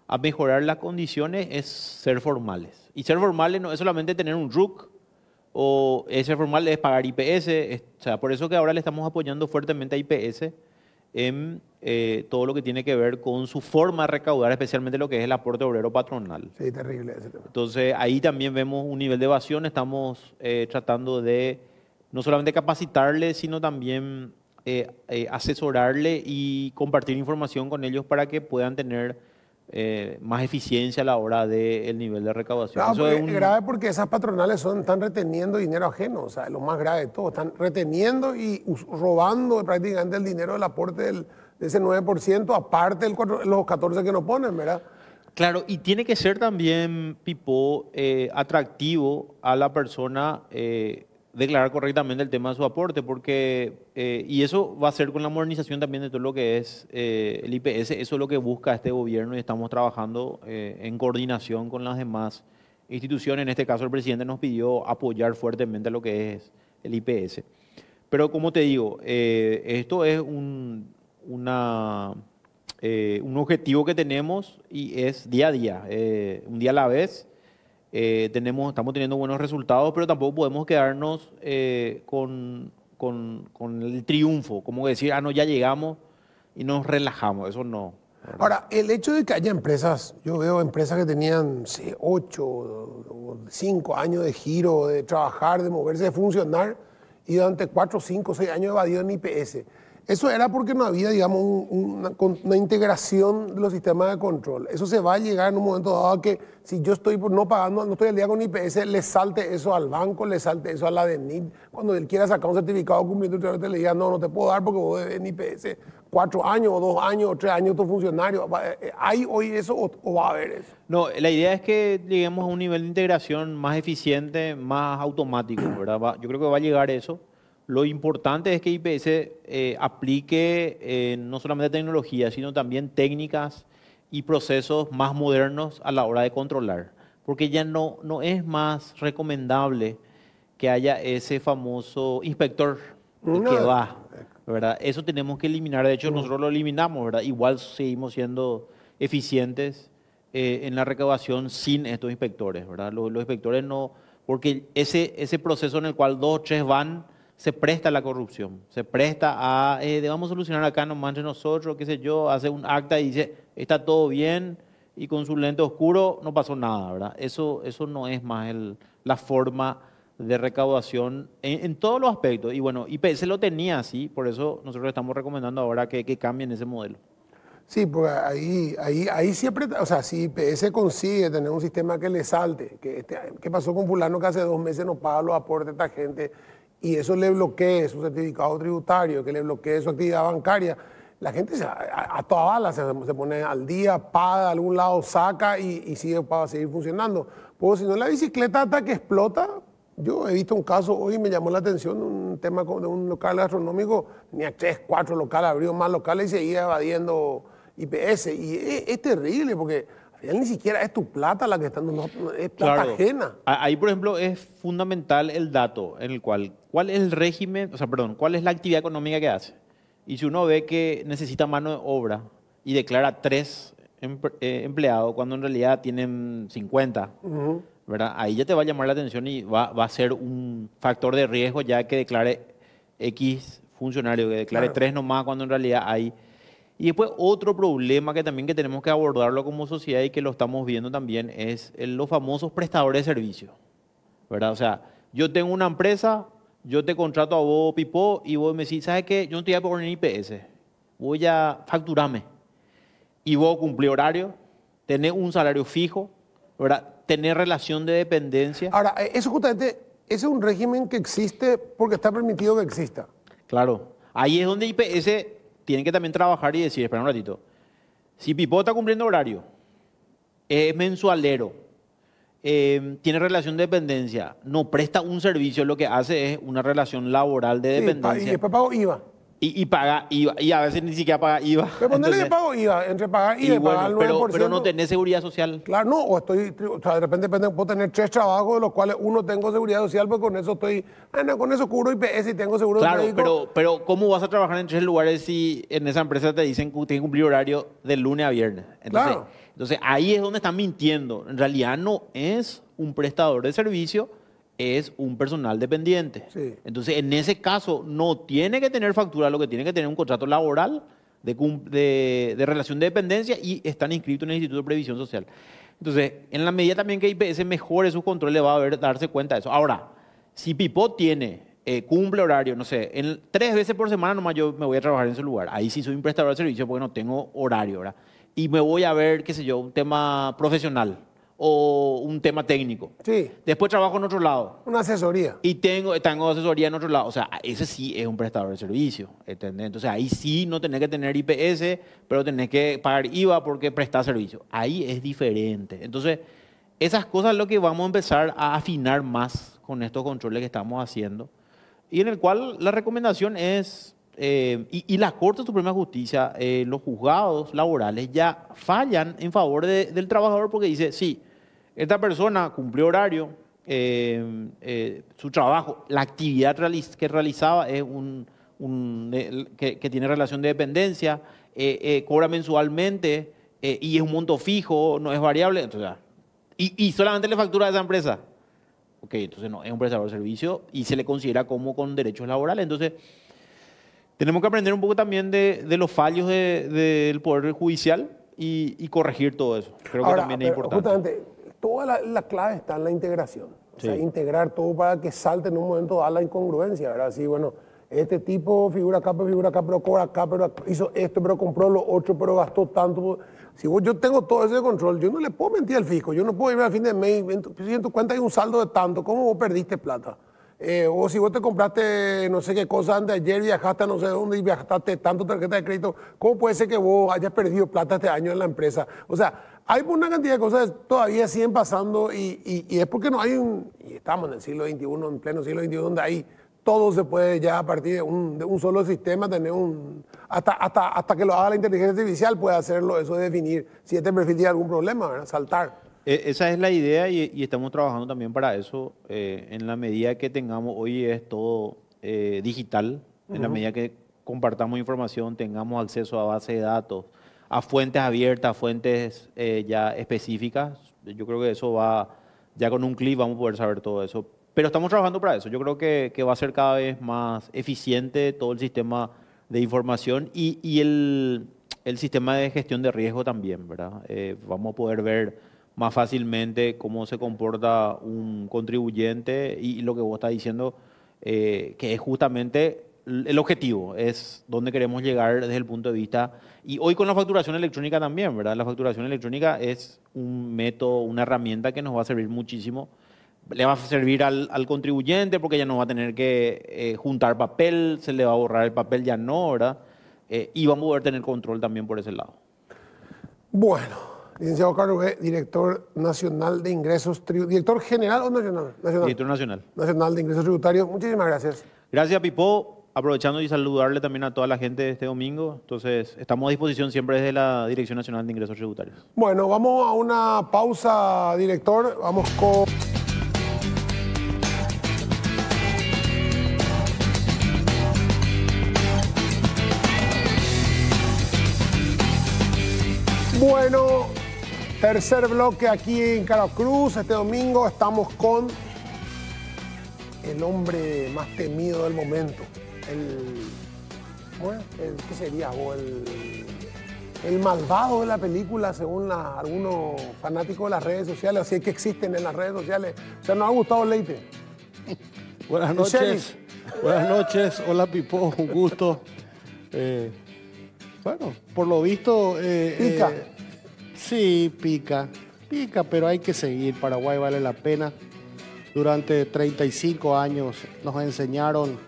a mejorar las condiciones es ser formales. Y ser formales no es solamente tener un RUC o ser formal es pagar IPS. o sea, por eso que ahora le estamos apoyando fuertemente a IPS en eh, todo lo que tiene que ver con su forma de recaudar, especialmente lo que es el aporte obrero patronal. Sí, terrible Entonces, ahí también vemos un nivel de evasión. Estamos eh, tratando de no solamente capacitarle, sino también eh, asesorarle y compartir información con ellos para que puedan tener eh, más eficiencia a la hora del nivel de recaudación. Eso es grave porque esas patronales son, están reteniendo dinero ajeno, o sea, lo más grave de todo, están reteniendo y robando prácticamente el dinero del aporte de ese 9%, aparte de los 14 que nos ponen, ¿verdad? Claro, y tiene que ser también, Pipo, eh, atractivo a la persona eh, declarar correctamente el tema de su aporte, porque, eh, y eso va a ser con la modernización también de todo lo que es eh, el IPS, eso es lo que busca este gobierno y estamos trabajando eh, en coordinación con las demás instituciones, en este caso el presidente nos pidió apoyar fuertemente lo que es el IPS. Pero como te digo, esto es un, una, un objetivo que tenemos y es día a día, un día a la vez eh, tenemos, estamos teniendo buenos resultados, pero tampoco podemos quedarnos eh, con, el triunfo, como decir, ah, no, ya llegamos y nos relajamos, eso no. Ahora, el hecho de que haya empresas, yo veo empresas que tenían 8 o 5 años de giro, de trabajar, de moverse, de funcionar, y durante 4, 5, 6 años evadieron IPS. Eso era porque no había, digamos, una, integración de los sistemas de control. Eso se va a llegar en un momento dado que si yo estoy no pagando, no estoy al día con IPS, le salte eso al banco, le salte eso a la DENIT. Cuando él quiera sacar un certificado de cumplimiento le diga, no, no te puedo dar porque vos debes en IPS cuatro años o dos años o tres años tu funcionario. Eh, eh, ¿Hay hoy eso o, va a haber eso? No, la idea es que lleguemos a un nivel de integración más eficiente, más automático, ¿verdad? yo creo que va a llegar eso. Lo importante es que IPS eh, aplique eh, no solamente tecnología, sino también técnicas y procesos más modernos a la hora de controlar, porque ya no, no es más recomendable que haya ese famoso inspector que va, ¿verdad? Eso tenemos que eliminar, de hecho nosotros lo eliminamos, ¿verdad? Igual seguimos siendo eficientes eh, en la recaudación sin estos inspectores, ¿verdad? Los, inspectores no, porque ese, ese proceso en el cual dos o tres van se presta a la corrupción, se presta a, eh, vamos a solucionar acá nomás entre nosotros, qué sé yo, hace un acta y dice, está todo bien, y con su lente oscuro no pasó nada, ¿verdad? Eso, eso no es más la forma de recaudación en, todos los aspectos. Y bueno, IPS lo tenía así, por eso nosotros estamos recomendando ahora que, cambien ese modelo. Sí, porque ahí, ahí, ahí siempre, o sea, si IPS consigue tener un sistema que le salte, que este, ¿qué pasó con fulano que hace dos meses no paga los aportes de esta gente? y eso le bloquee su certificado tributario, que le bloquee su actividad bancaria, la gente a, toda bala se, pone al día, paga, de algún lado saca y, sigue para seguir funcionando. Porque si no, la bicicleta hasta que explota, yo he visto un caso hoy, me llamó la atención un tema de un local gastronómico, tenía tres, cuatro locales, abrió más locales y seguía evadiendo IPS. Y es terrible porque él ni siquiera es tu plata la que está dando, es plata ajena. Ahí, por ejemplo, es fundamental el dato en el cual, ¿cuál es el régimen, o sea, perdón, cuál es la actividad económica que hace? Y si uno ve que necesita mano de obra y declara tres eh, empleados cuando en realidad tienen 50, ¿verdad? Ahí ya te va a llamar la atención y va, a ser un factor de riesgo ya que declare X funcionario, que declare tres nomás cuando en realidad hay y después otro problema que también que tenemos que abordarlo como sociedad y que lo estamos viendo también es los famosos prestadores de servicios, ¿verdad? O sea, yo tengo una empresa, yo te contrato a vos, Pipo, y vos me decís, ¿sabes qué? Yo no te voy a poner IPS, voy a facturarme. Y vos cumplí horario, tener un salario fijo, ¿verdad? Tener relación de dependencia. Ahora, eh, eso justamente, ese es un régimen que existe porque está permitido que exista. Claro. Ahí es donde IPS tienen que también trabajar y decir, espera un ratito, si Pipo está cumpliendo horario, es mensualero, em, tiene relación de dependencia, no presta un servicio, lo que hace es una relación laboral de dependencia. y después pago IVA. Y, paga IVA, y a veces ni siquiera paga IVA. Pero pago IVA, entre pagar y, Pero, no tenés seguridad social. Claro, no, o estoy, o sea, de repente puedo tener tres trabajos de los cuales uno tengo seguridad social, pues con eso estoy, ah, con eso cubro IPS y tengo seguro Claro, pero, pero ¿cómo vas a trabajar en tres lugares si en esa empresa te dicen que tienes que cumplir horario de lunes a viernes? Entonces, entonces ahí es donde están mintiendo. En realidad no es un prestador de servicio, es un personal dependiente. Entonces, en ese caso, no tiene que tener factura, lo que tiene que tener un contrato laboral de, relación de dependencia y están inscritos en el Instituto de Previsión Social. Entonces, en la medida también que IPS mejore sus controles, va a darse cuenta de eso. Ahora, si Pipo tiene, eh, cumple horario, no sé, en, tres veces por semana nomás yo me voy a trabajar en su lugar. Ahí sí soy un prestador de servicio porque no tengo horario, ahora Y me voy a ver, qué sé yo, un tema profesional o un tema técnico. Sí. Después trabajo en otro lado. Una asesoría. Y tengo, tengo asesoría en otro lado. O sea, ese sí es un prestador de servicio. Entonces ahí sí no tenés que tener IPS, pero tenés que pagar IVA porque prestas servicio. Ahí es diferente. Entonces, esas cosas es lo que vamos a empezar a afinar más con estos controles que estamos haciendo. Y en el cual la recomendación es eh, y, las Cortes Corte Suprema de Justicia, eh, los juzgados laborales ya fallan en favor del trabajador porque dice, sí, esta persona cumplió horario, eh, su trabajo, la actividad que realizaba es un, que, tiene relación de dependencia, cobra mensualmente y es un monto fijo, no es variable, entonces, y, y solamente le factura a esa empresa. Ok, entonces no, es un prestador de servicio y se le considera como con derechos laborales. Entonces, tenemos que aprender un poco también de, los fallos del Poder Judicial y, corregir todo eso. Creo que también es importante. Justamente, toda la, la, clave está en la integración. O sea, integrar todo para que salte en un momento a la incongruencia, ¿verdad? Sí, bueno, este tipo figura acá, figura acá, pero cobra acá, pero hizo esto, pero compró lo otro, pero gastó tanto. Si vos, yo tengo todo ese control, yo no le puedo mentir al fisco, yo no puedo irme al fin de mes, y siento cuenta hay un saldo de tanto, ¿cómo vos perdiste plata? Eh, o si vos te compraste no sé qué cosa antes de ayer, viajaste a no sé dónde y viajaste tanto tarjeta de crédito, ¿cómo puede ser que vos hayas perdido plata este año en la empresa? O sea, hay una cantidad de cosas todavía siguen pasando y, es porque no hay un, y estamos en el siglo XXI, en pleno siglo XXI, donde ahí todo se puede ya a partir de un, solo sistema tener un hasta, hasta, hasta que lo haga la inteligencia artificial puede hacerlo eso de definir si este perfil tiene algún problema ¿verdad? saltar e-, esa es la idea y, estamos trabajando también para eso. Eh, en la medida que tengamos, hoy es todo eh, digital, en la medida que compartamos información, tengamos acceso a base de datos, a fuentes abiertas, a fuentes eh, ya específicas, yo creo que eso va, ya con un clic vamos a poder saber todo eso. Pero estamos trabajando para eso. Yo creo que, va a ser cada vez más eficiente todo el sistema de información y, el, el, sistema de gestión de riesgo también, ¿verdad? vamos a poder ver más fácilmente cómo se comporta un contribuyente y, lo que vos estás diciendo, eh, que es justamente el objetivo, es donde queremos llegar desde el punto de vista. Y hoy con la facturación electrónica también, ¿verdad? La facturación electrónica es un método, una herramienta que nos va a servir muchísimo. Le va a servir al, contribuyente porque ya no va a tener que eh, juntar papel, se le va a borrar el papel, ya no, ¿verdad? Eh, y vamos a poder tener control también por ese lado. Bueno, Licenciado Carlos director nacional de ingresos tributarios. ¿Director general o nacional? Director nacional. Nacional de ingresos tributarios. Muchísimas gracias. Gracias, Pipo. Aprovechando y saludarle también a toda la gente de este domingo. Entonces, estamos a disposición siempre desde la Dirección Nacional de Ingresos Tributarios. Bueno, vamos a una pausa, director. Vamos con. Bueno, Tercer bloque aquí en Caracruz. Este domingo estamos con el hombre más temido del momento. El, ¿Qué sería? el, malvado de la película, según algunos fanáticos de las redes sociales. Así es que existen en las redes sociales. O sea, nos ha gustado Leite. Buenas noches. Buenas noches. Hola, Pipo. Un gusto. Eh, bueno, por lo visto... Eh, eh, Sí, pica, pica, pero hay que seguir. Paraguay vale la pena. Durante 35 años nos enseñaron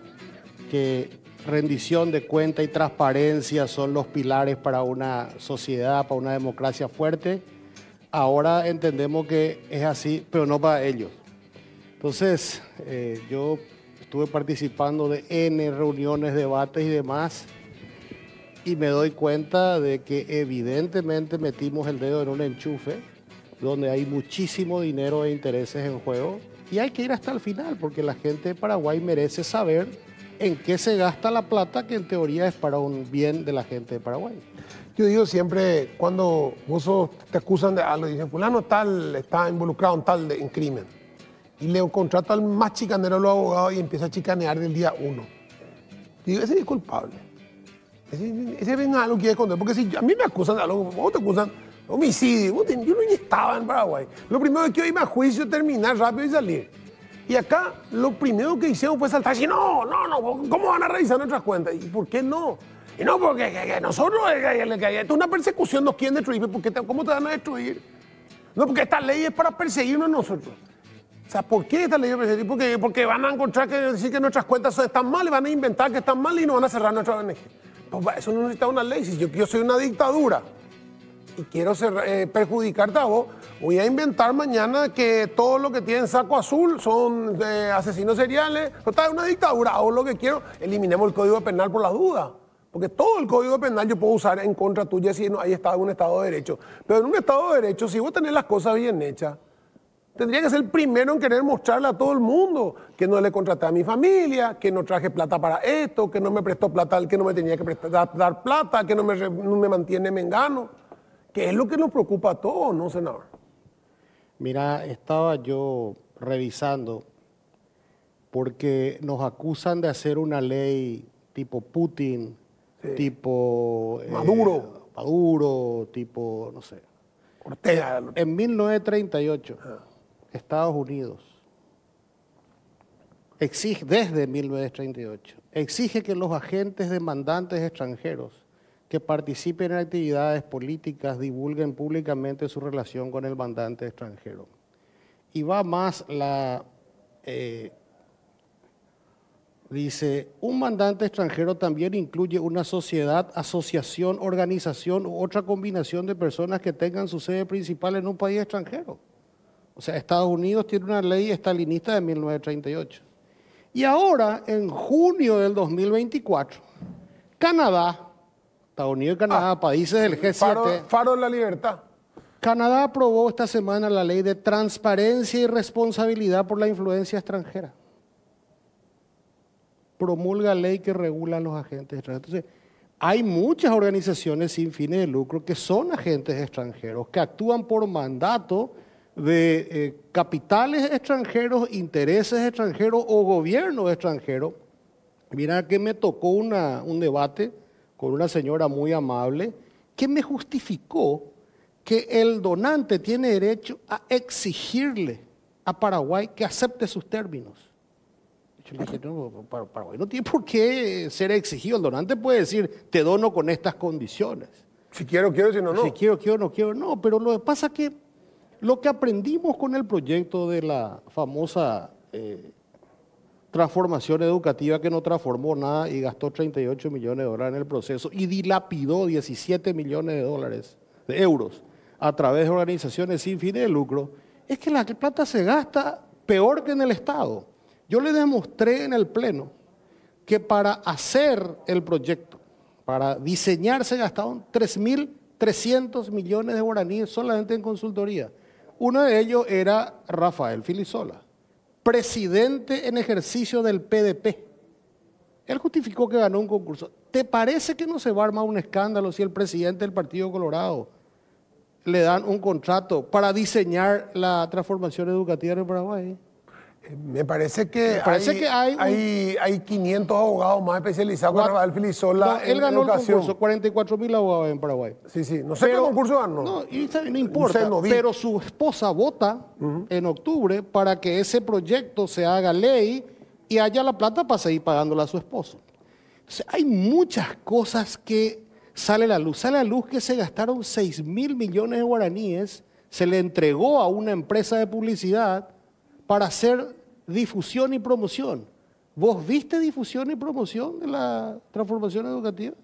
que rendición de cuenta y transparencia son los pilares para una sociedad, para una democracia fuerte. Ahora entendemos que es así, pero no para ellos. Entonces, eh, yo estuve participando de N reuniones, debates y demás y me doy cuenta de que evidentemente metimos el dedo en un enchufe donde hay muchísimo dinero e intereses en juego y hay que ir hasta el final porque la gente de Paraguay merece saber en qué se gasta la plata que en teoría es para un bien de la gente de Paraguay. Yo digo siempre, cuando vos te acusan de algo, dicen, fulano tal está involucrado en tal de, en crimen, y le contrato al más chicanero a los abogados y empieza a chicanear del día uno. Digo, ese es culpable. Ese es algo que contar porque si a mí me acusan de algo, vos acusan homicidio, yo no estaba en Paraguay. Lo primero es que iba a juicio, terminar rápido y salir. Y acá lo primero que hicimos fue saltar y no, no, no, ¿cómo van a revisar nuestras cuentas? ¿Y por qué no? Y no, porque nosotros, esto es una persecución, de quieren destruir, porque ¿cómo te van a destruir? No, porque esta ley es para perseguirnos nosotros. O sea, ¿por qué esta ley es perseguir? Porque, porque van a encontrar que decir que nuestras cuentas están mal, y van a inventar que están mal y nos van a cerrar nuestra ONG eso no necesita una ley. Si yo, soy una dictadura y quiero ser, eh, perjudicarte a vos, voy a inventar mañana que todo lo que tienen saco azul son eh, asesinos seriales. No está una dictadura, hago lo que quiero. Eliminemos el código penal por la duda Porque todo el código penal yo puedo usar en contra tuya si no hay estado, un Estado de Derecho. Pero en un Estado de Derecho, si vos tenés las cosas bien hechas, Tendría que ser el primero en querer mostrarle a todo el mundo que no le contraté a mi familia, que no traje plata para esto, que no me prestó plata que no me tenía que prestar, dar plata, que no me, no me mantiene mengano, que es lo que nos preocupa a todos, ¿no, senador? Mira, estaba yo revisando porque nos acusan de hacer una ley tipo Putin, tipo... Eh, Maduro. Maduro, tipo, no sé. Ortega. En 1938. Estados Unidos exige, desde 1938, exige que los agentes de mandantes extranjeros que participen en actividades políticas divulguen públicamente su relación con el mandante extranjero. Y va más la... Eh, dice, un mandante extranjero también incluye una sociedad, asociación, organización u otra combinación de personas que tengan su sede principal en un país extranjero. O sea, Estados Unidos tiene una ley estalinista de 1938. Y ahora, en junio del 2024, Canadá, Estados Unidos y Canadá, ah, países del G7. Faro, de la libertad. Canadá aprobó esta semana la ley de transparencia y responsabilidad por la influencia extranjera. Promulga ley que regula a los agentes extranjeros. Entonces, hay muchas organizaciones sin fines de lucro que son agentes extranjeros, que actúan por mandato de eh, capitales extranjeros, intereses extranjeros o gobierno extranjero, Mira que me tocó una, un debate con una señora muy amable que me justificó que el donante tiene derecho a exigirle a Paraguay que acepte sus términos. Yo le dije, no, Paraguay no tiene por qué ser exigido. El donante puede decir, te dono con estas condiciones. Si quiero, quiero, si no, no. Si quiero, quiero, no quiero, no. Pero lo que pasa es que lo que aprendimos con el proyecto de la famosa eh, transformación educativa que no transformó nada y gastó 38 millones de dólares en el proceso y dilapidó 17 millones de dólares, de euros, a través de organizaciones sin fines de lucro, es que la plata se gasta peor que en el Estado. Yo le demostré en el Pleno que para hacer el proyecto, para diseñar, se gastaron 3.300 millones de guaraníes solamente en consultoría. Uno de ellos era Rafael Filisola, presidente en ejercicio del PDP. Él justificó que ganó un concurso. ¿Te parece que no se va a armar un escándalo si el presidente del Partido Colorado le dan un contrato para diseñar la transformación educativa en Paraguay? Me parece que, hay, hay, hay, 500 abogados más especializados que Rafael Filizola. él ganó el concurso, 44 mil abogados en Paraguay. Sí, sí, no sé qué concurso ganó. No, no importa, pero su esposa vota en octubre para que ese proyecto se haga ley y haya la plata para seguir pagándola a su esposo. hay muchas cosas que sale la luz. Sale la luz que se gastaron 6 mil millones de guaraníes, se le entregó a una empresa de publicidad para hacer difusión y promoción. ¿Vos viste difusión y promoción de la transformación educativa?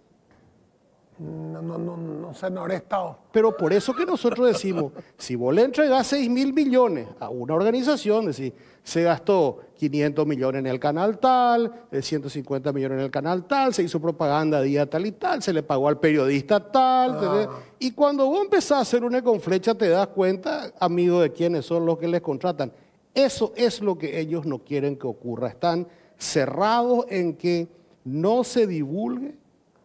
No, no, no, no sé, no habré estado. Pero por eso que nosotros decimos, si vos le entregás 6 mil millones a una organización, decir se gastó 500 millones en el canal tal, 150 eh, millones en el canal tal, se hizo propaganda día tal y tal, se le pagó al periodista tal. Ah. Y cuando vos empezás a hacer una con flecha, te das cuenta, amigo, de quiénes son los que les contratan. Eso es lo que ellos no quieren que ocurra. Están cerrados en que no se divulgue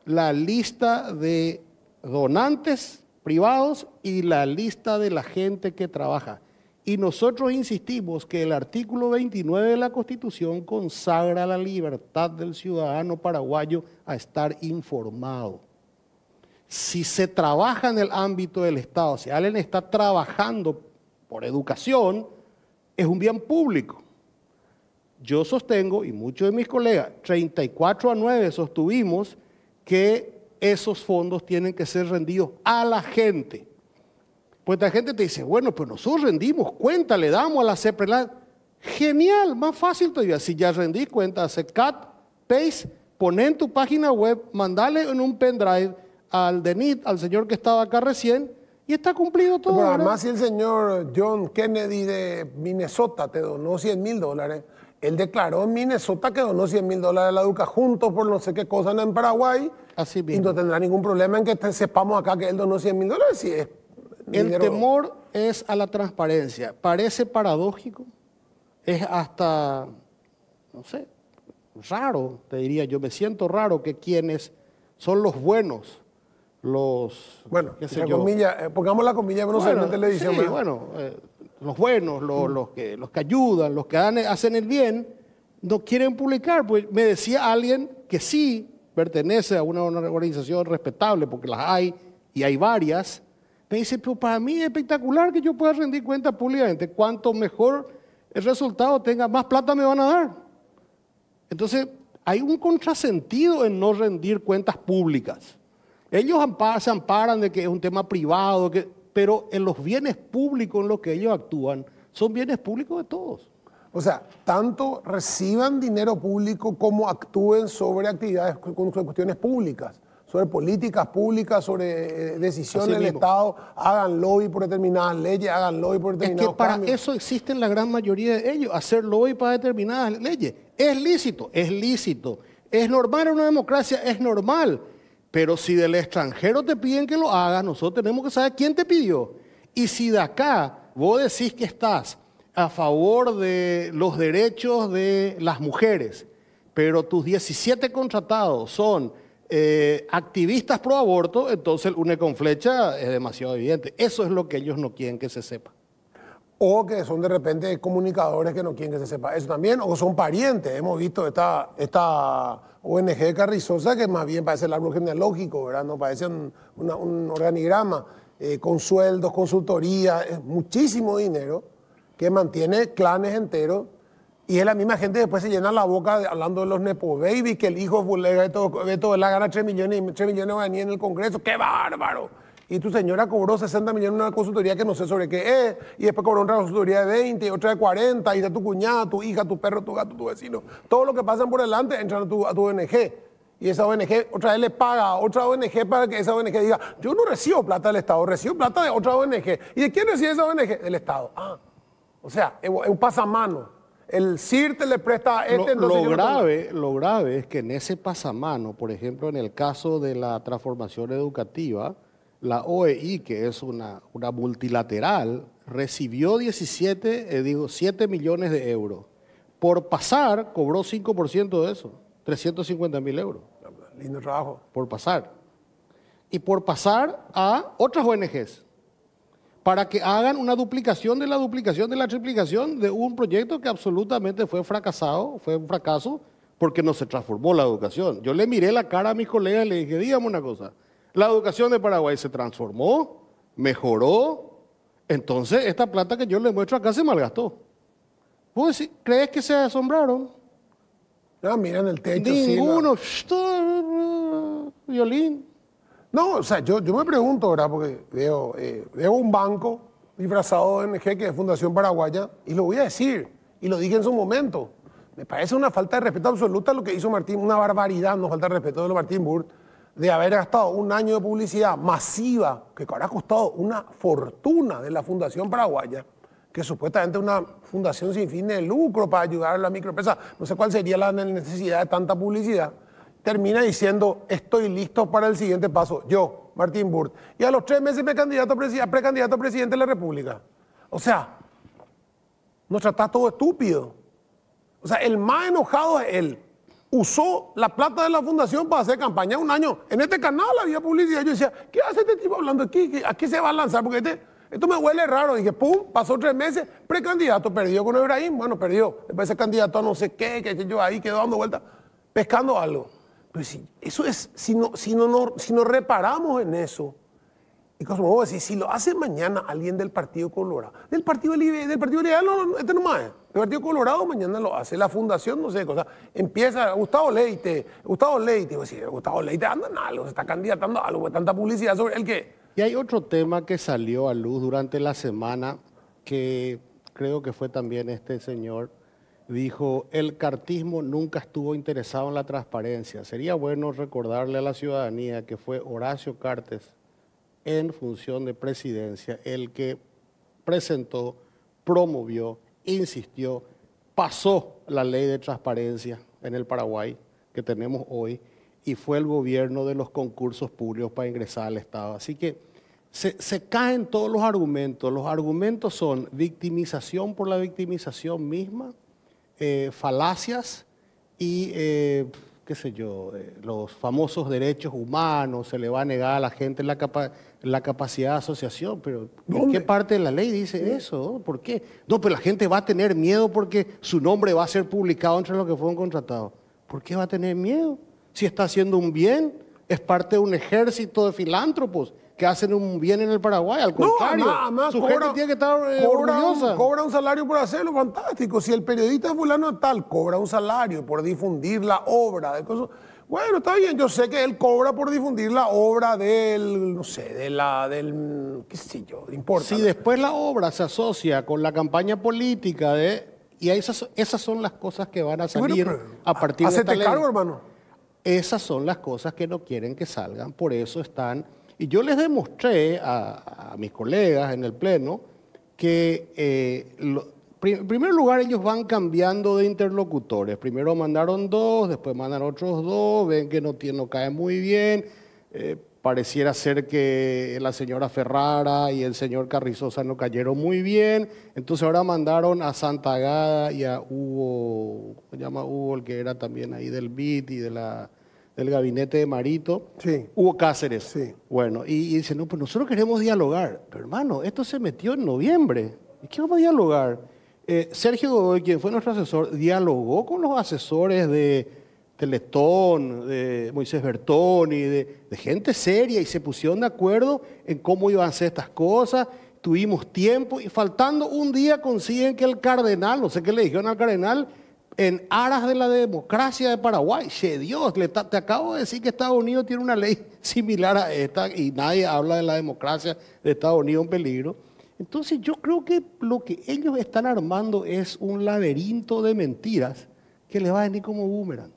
la lista de donantes privados y la lista de la gente que trabaja. Y nosotros insistimos que el artículo 29 de la Constitución consagra la libertad del ciudadano paraguayo a estar informado. Si se trabaja en el ámbito del Estado, si alguien está trabajando por educación, es un bien público. Yo sostengo, y muchos de mis colegas, 34 a 9 sostuvimos que esos fondos tienen que ser rendidos a la gente. Pues la gente te dice, bueno, pues nosotros rendimos cuenta, le damos a la CEPRELAN. Genial, más fácil todavía. Si ya rendí cuenta, hace cat, paste, pon en tu página web, mandale en un pendrive al DENIT, al señor que estaba acá recién, y está cumplido todo. Pero además, si el señor John Kennedy de Minnesota te donó 100 mil dólares, él declaró en Minnesota que donó 100 mil dólares a la DUCA, juntos por no sé qué cosa en Paraguay. Así mismo. Y no tendrá ningún problema en que sepamos acá que él donó 100 mil dólares El temor es a la transparencia. Parece paradójico. Es hasta, no sé, raro, te diría yo. Me siento raro que quienes son los buenos los... Bueno, eh, pongamos la comilla bueno, le dicen. ¿eh? bueno, eh, los buenos, mm. los, que, los que ayudan, los que hacen el bien, no quieren publicar. Pues me decía alguien que sí pertenece a una, organización respetable, porque las hay y hay varias. Me dice, pero para mí es espectacular que yo pueda rendir cuentas públicamente. Cuanto mejor el resultado tenga, más plata me van a dar. Entonces, hay un contrasentido en no rendir cuentas públicas. Ellos se amparan de que es un tema privado, que, pero en los bienes públicos en los que ellos actúan, son bienes públicos de todos. O sea, tanto reciban dinero público como actúen sobre actividades, sobre cuestiones públicas, sobre políticas públicas, sobre eh, decisiones del Estado, hagan lobby por determinadas leyes, hagan lobby por determinadas Es que para eso existen la gran mayoría de ellos, hacer lobby para determinadas leyes. Es lícito, es lícito. Es normal en una democracia, es normal pero si del extranjero te piden que lo hagas, nosotros tenemos que saber quién te pidió. Y si de acá vos decís que estás a favor de los derechos de las mujeres, pero tus 17 contratados son eh, activistas pro aborto, entonces el une con flecha es demasiado evidente. Eso es lo que ellos no quieren que se sepa. O que son de repente comunicadores que no quieren que se sepa eso también, o son parientes. Hemos visto esta ONG Carrizosa, que más bien parece el árbol genealógico, ¿verdad? No parece un, organigrama, eh, con sueldos, consultoría, eh, muchísimo dinero que mantiene clanes enteros. Y es la misma gente que después se llena la boca hablando de los Nepo Baby, que el hijo de Beto, Beto la gana 3 millones, 3 millones venir en el Congreso. ¡Qué bárbaro! y tu señora cobró 60 millones en una consultoría que no sé sobre qué es, y después cobró otra consultoría de 20, otra de 40, y está tu cuñada, tu hija, tu perro, tu gato, tu vecino. Todo lo que pasan por delante entra a tu, ONG. Y esa ONG otra vez le paga a otra ONG para que esa ONG diga, yo no recibo plata del Estado, recibo plata de otra ONG. ¿Y de quién recibe esa ONG? Del Estado. Ah, o sea, es un pasamano. El CIRTE le presta a este... Lo, lo grave, lo grave es que en ese pasamano, por ejemplo, en el caso de la transformación educativa, la OEI, que es una, multilateral, recibió 17, eh, digo, 7 millones de euros. Por pasar, cobró 5% de eso, 350 mil euros. Lindo trabajo. Por pasar. Y por pasar a otras ONGs, para que hagan una duplicación de la duplicación de la triplicación de un proyecto que absolutamente fue fracasado, fue un fracaso, porque no se transformó la educación. Yo le miré la cara a mis colegas y le dije, dígame una cosa, la educación de Paraguay se transformó, mejoró. Entonces, esta plata que yo le muestro acá se malgastó. crees que se asombraron? No, ah, miran el techo. Ninguno. Violín. No, o sea, yo, me pregunto, ¿verdad? Porque eh, veo, un banco disfrazado de MG, que es Fundación Paraguaya, y lo voy a decir, y lo dije en su momento. Me parece una falta de respeto absoluta lo que hizo Martín, una barbaridad, no falta de respeto de lo Martín Burt, de haber gastado un año de publicidad masiva, que habrá costado una fortuna de la Fundación Paraguaya, que supuestamente una fundación sin fin de lucro para ayudar a la microempresa, no sé cuál sería la necesidad de tanta publicidad, termina diciendo, estoy listo para el siguiente paso, yo, Martín Burt, y a los tres meses me candidato a precandidato a presidente de la República. O sea, nos tratás todo estúpido. O sea, el más enojado es él usó la plata de la fundación para hacer campaña un año. En este canal había publicidad. Yo decía, ¿qué hace este tipo hablando aquí? ¿A qué se va a lanzar? Porque este, esto me huele raro. Dije, pum, pasó tres meses, precandidato, perdió con Ebrahim Bueno, perdió. Después ese candidato no sé qué, que yo ahí quedó dando vueltas, pescando algo. Pero si, eso es, si no, si, reparamos en eso, y Cosmo, decís, si lo hace mañana alguien del Partido Colorado, del Partido Libre, del Partido Liberal, no, este no más. Eh. El Partido Colorado mañana lo hace, la fundación, no sé, cosa. Empieza Gustavo Leite, Gustavo Leite, Gustavo Leite anda en algo, se está candidatando a algo, pues, tanta publicidad sobre el que. Y hay otro tema que salió a luz durante la semana que creo que fue también este señor, dijo, el cartismo nunca estuvo interesado en la transparencia. Sería bueno recordarle a la ciudadanía que fue Horacio Cartes en función de presidencia el que presentó, promovió, insistió, pasó la ley de transparencia en el Paraguay que tenemos hoy y fue el gobierno de los concursos públicos para ingresar al Estado. Así que se, caen todos los argumentos. Los argumentos son victimización por la victimización misma, eh, falacias y eh, qué sé yo, eh, los famosos derechos humanos, se le va a negar a la gente la, capacidad de asociación, pero ¿en qué parte de la ley dice eso? ¿Por qué? No, pero la gente va a tener miedo porque su nombre va a ser publicado entre los que fueron contratados. ¿Por qué va a tener miedo? Si está haciendo un bien, es parte de un ejército de filántropos que hacen un bien en el Paraguay, al contrario, su cobra, cobra, un, salario por hacerlo, fantástico. Si el periodista fulano tal cobra un salario por difundir la obra de cosas... Bueno, está bien, yo sé que él cobra por difundir la obra del, no sé, de la, del, qué sé yo, importa. Si después la obra se asocia con la campaña política de, y esas, esas son las cosas que van a salir a partir de esta ley. cargo, hermano. Esas son las cosas que no quieren que salgan, por eso están y yo les demostré a, mis colegas en el Pleno que, eh, en primer lugar, ellos van cambiando de interlocutores. Primero mandaron dos, después mandan otros dos, ven que no, no cae muy bien. Eh, pareciera ser que la señora Ferrara y el señor Carrizosa no cayeron muy bien, entonces ahora mandaron a Santa Santagada y a Hugo, se llama Hugo, el que era también ahí del BIT y de la del gabinete de Marito, sí. Hugo Cáceres. Bueno, y, dice, no, pues nosotros queremos dialogar. Pero hermano, esto se metió en noviembre. ¿Y qué vamos a dialogar? Eh, Sergio Godoy, quien fue nuestro asesor, dialogó con los asesores de Teletón, de Moisés Bertoni, de, de gente seria y se pusieron de acuerdo en cómo iban a ser estas cosas tuvimos tiempo y faltando un día consiguen que el cardenal, no sé qué le dijeron al cardenal, en aras de la democracia de Paraguay. Che Dios, te acabo de decir que Estados Unidos tiene una ley similar a esta y nadie habla de la democracia de Estados Unidos en peligro. Entonces yo creo que lo que ellos están armando es un laberinto de mentiras que les va a venir como boomerang.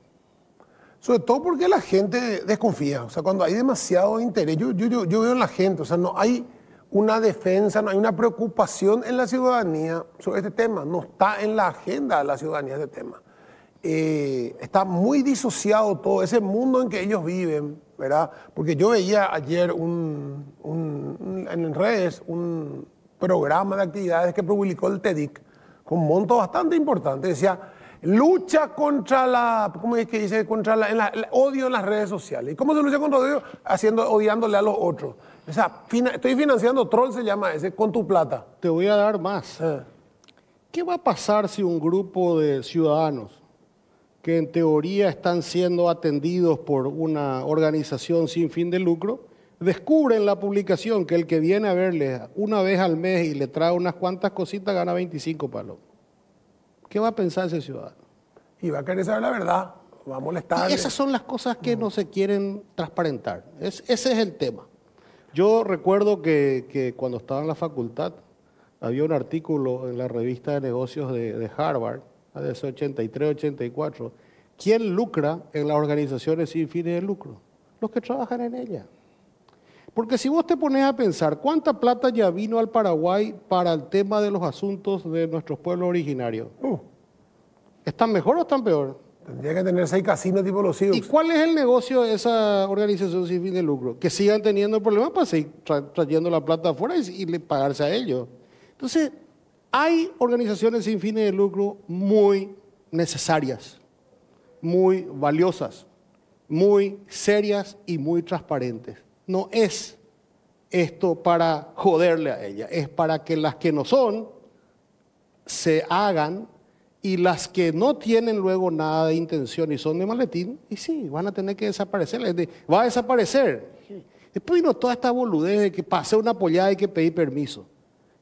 Sobre todo porque la gente desconfía, o sea, cuando hay demasiado interés, yo, yo veo en la gente, o sea, no hay una defensa, no hay una preocupación en la ciudadanía sobre este tema, no está en la agenda de la ciudadanía este tema. Eh, está muy disociado todo ese mundo en que ellos viven, ¿verdad? Porque yo veía ayer un, en redes un programa de actividades que publicó el TEDIC con un monto bastante importante. Decía, lucha contra la, ¿cómo es que dice? Contra la, el odio en las redes sociales. ¿Y cómo se lucha contra el odio? Haciendo, odiándole a los otros. O sea, estoy financiando troll, se llama ese, con tu plata. Te voy a dar más. Ah. ¿Qué va a pasar si un grupo de ciudadanos que en teoría están siendo atendidos por una organización sin fin de lucro, descubren la publicación que el que viene a verles una vez al mes y le trae unas cuantas cositas gana 25 palos. ¿Qué va a pensar ese ciudadano? Y va a querer saber la verdad, va a molestar. Esas son las cosas que mm. no, se quieren transparentar. ese es el tema. Yo recuerdo que, cuando estaba en la facultad había un artículo en la revista de negocios de, Harvard, de 83-84, ¿quién lucra en las organizaciones sin fines de lucro? Los que trabajan en ellas. Porque si vos te pones a pensar cuánta plata ya vino al Paraguay para el tema de los asuntos de nuestros pueblos originarios, uh. ¿están mejor o están peor? Tendría que tener seis casinos tipo los Sioux. ¿Y cuál es el negocio de esa organización sin fin de lucro? Que sigan teniendo problemas para seguir trayendo la plata afuera y, y, pagarse a ellos. Entonces, hay organizaciones sin fines de lucro muy necesarias, muy valiosas, muy serias y muy transparentes. No es esto para joderle a ella, es para que las que no son se hagan y las que no tienen luego nada de intención y son de maletín, y sí, van a tener que desaparecer. Va a desaparecer. Después vino toda esta boludez de que pasé una pollada y que pedí permiso.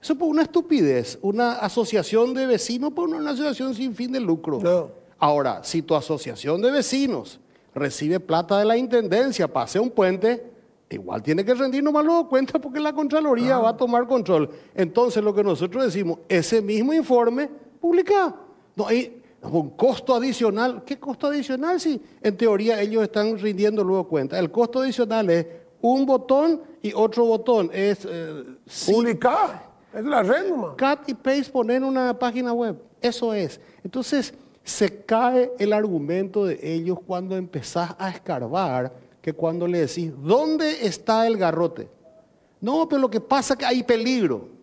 Eso fue una estupidez. Una asociación de vecinos por pues, una asociación sin fin de lucro. Ahora, si tu asociación de vecinos recibe plata de la intendencia, pase un puente, igual tiene que rendirnos nomás luego cuenta porque la Contraloría va a tomar control. Entonces, lo que nosotros decimos, ese mismo informe, publica. No hay un costo adicional. ¿Qué costo adicional si en teoría ellos están rindiendo luego cuenta? El costo adicional es un botón y otro botón. Es eh, Es la red nomás. Cut y paste, poner una página web. Eso es. Entonces, se cae el argumento de ellos cuando empezás a escarbar, que cuando le decís, ¿dónde está el garrote? No, pero lo que pasa es que hay peligro.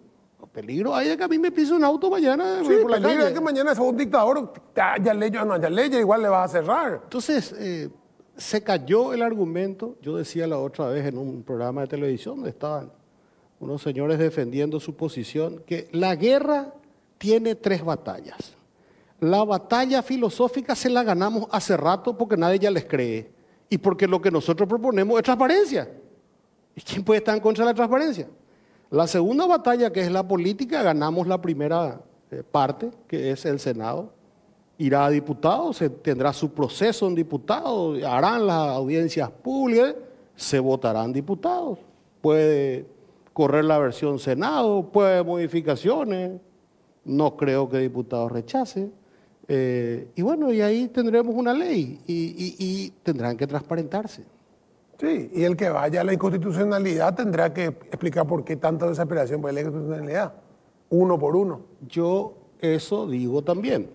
Peligro hay de que a mí me pise un auto mañana. por la que mañana es un dictador, haya ley o no haya ley, igual le vas a cerrar. Entonces, eh, se cayó el argumento. Yo decía la otra vez en un programa de televisión estaban unos señores defendiendo su posición, que la guerra tiene tres batallas. La batalla filosófica se la ganamos hace rato porque nadie ya les cree y porque lo que nosotros proponemos es transparencia. ¿Y quién puede estar en contra de la transparencia? La segunda batalla, que es la política, ganamos la primera eh, parte, que es el Senado. Irá a diputados, tendrá su proceso en diputados, harán las audiencias públicas, se votarán diputados. Puede correr la versión Senado, puede modificaciones, no creo que diputados rechace. Eh, y bueno, y ahí tendremos una ley y tendrán que transparentarse. Sí, y el que vaya a la inconstitucionalidad tendrá que explicar por qué tanta desesperación por la inconstitucionalidad, uno por uno. Yo eso digo también.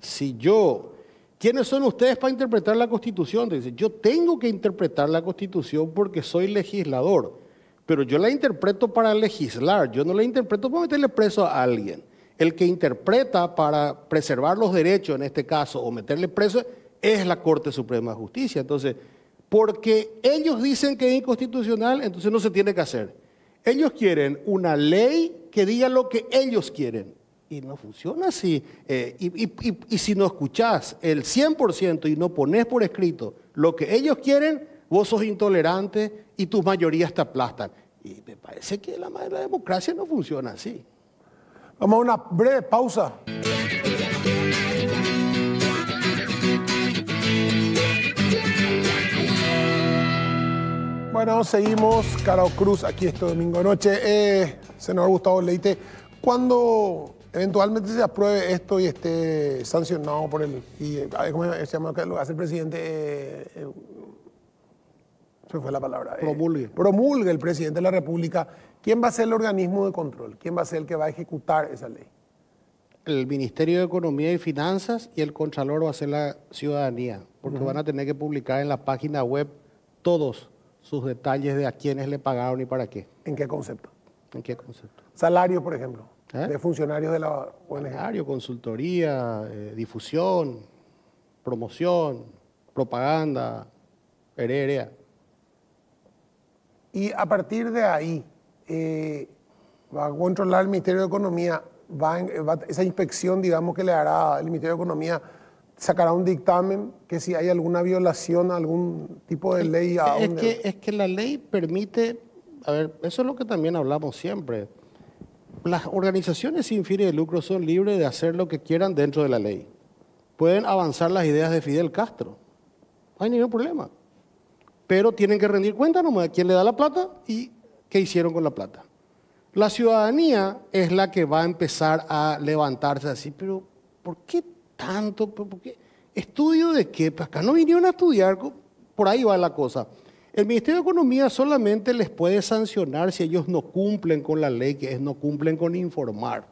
Si yo, ¿quiénes son ustedes para interpretar la Constitución? Dice, yo tengo que interpretar la Constitución porque soy legislador, pero yo la interpreto para legislar, yo no la interpreto para meterle preso a alguien. El que interpreta para preservar los derechos, en este caso, o meterle preso, es la Corte Suprema de Justicia. Entonces, porque ellos dicen que es inconstitucional, entonces no se tiene que hacer. Ellos quieren una ley que diga lo que ellos quieren. Y no funciona así. Eh, y, si no escuchás el 100% y no pones por escrito lo que ellos quieren, vos sos intolerante y tus mayorías te aplastan. Y me parece que la, la democracia no funciona así. Vamos a una breve pausa. Bueno, seguimos, Caro Cruz, aquí este domingo noche. Eh, senador Gustavo Leite, cuando eventualmente se apruebe esto y esté sancionado por el... Y, eh, ¿Cómo se llama lo que hace el presidente? Eh, eh, se fue la palabra. Promulgue. promulgue el presidente de la República. ¿Quién va a ser el organismo de control? ¿Quién va a ser el que va a ejecutar esa ley? el Ministerio de Economía y Finanzas y el Contralor va a ser la ciudadanía, porque van a tener que publicar en la página web todos sus detalles de a quiénes le pagaron y para qué. ¿En qué concepto? ¿En qué concepto? Salario, por ejemplo, ¿Eh? de funcionarios de la ONG. Salario, consultoría, eh, difusión, promoción, propaganda, heredia. Y a partir de ahí, va eh, a controlar el Ministerio de Economía, va, esa inspección, digamos, que le hará el Ministerio de Economía sacará un dictamen que si hay alguna violación a algún tipo de ley. es, que, es que la ley permite, a ver, eso es lo que también hablamos siempre. Las organizaciones sin fines de lucro son libres de hacer lo que quieran dentro de la ley. Pueden avanzar las ideas de Fidel Castro. No hay ningún problema. Pero tienen que rendir cuenta nomás de quién le da la plata y qué hicieron con la plata. La ciudadanía es la que va a empezar a levantarse así, pero ¿por qué tanto, porque estudio de qué, pues, acá no vinieron a estudiar, por ahí va la cosa. El Ministerio de Economía solamente les puede sancionar si ellos no cumplen con la ley, que es no cumplen con informar.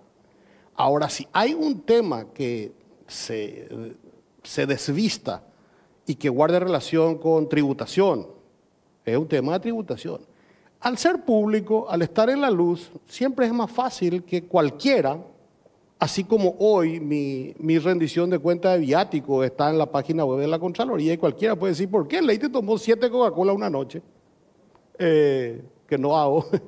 Ahora, si hay un tema que se, se desvista y que guarde relación con tributación, es un tema de tributación. Al ser público, al estar en la luz, siempre es más fácil que cualquiera Así como hoy mi, rendición de cuenta de viático está en la página web de la Contraloría y cualquiera puede decir, ¿por qué ley tomó siete Coca-Cola una noche? Eh, que no hago.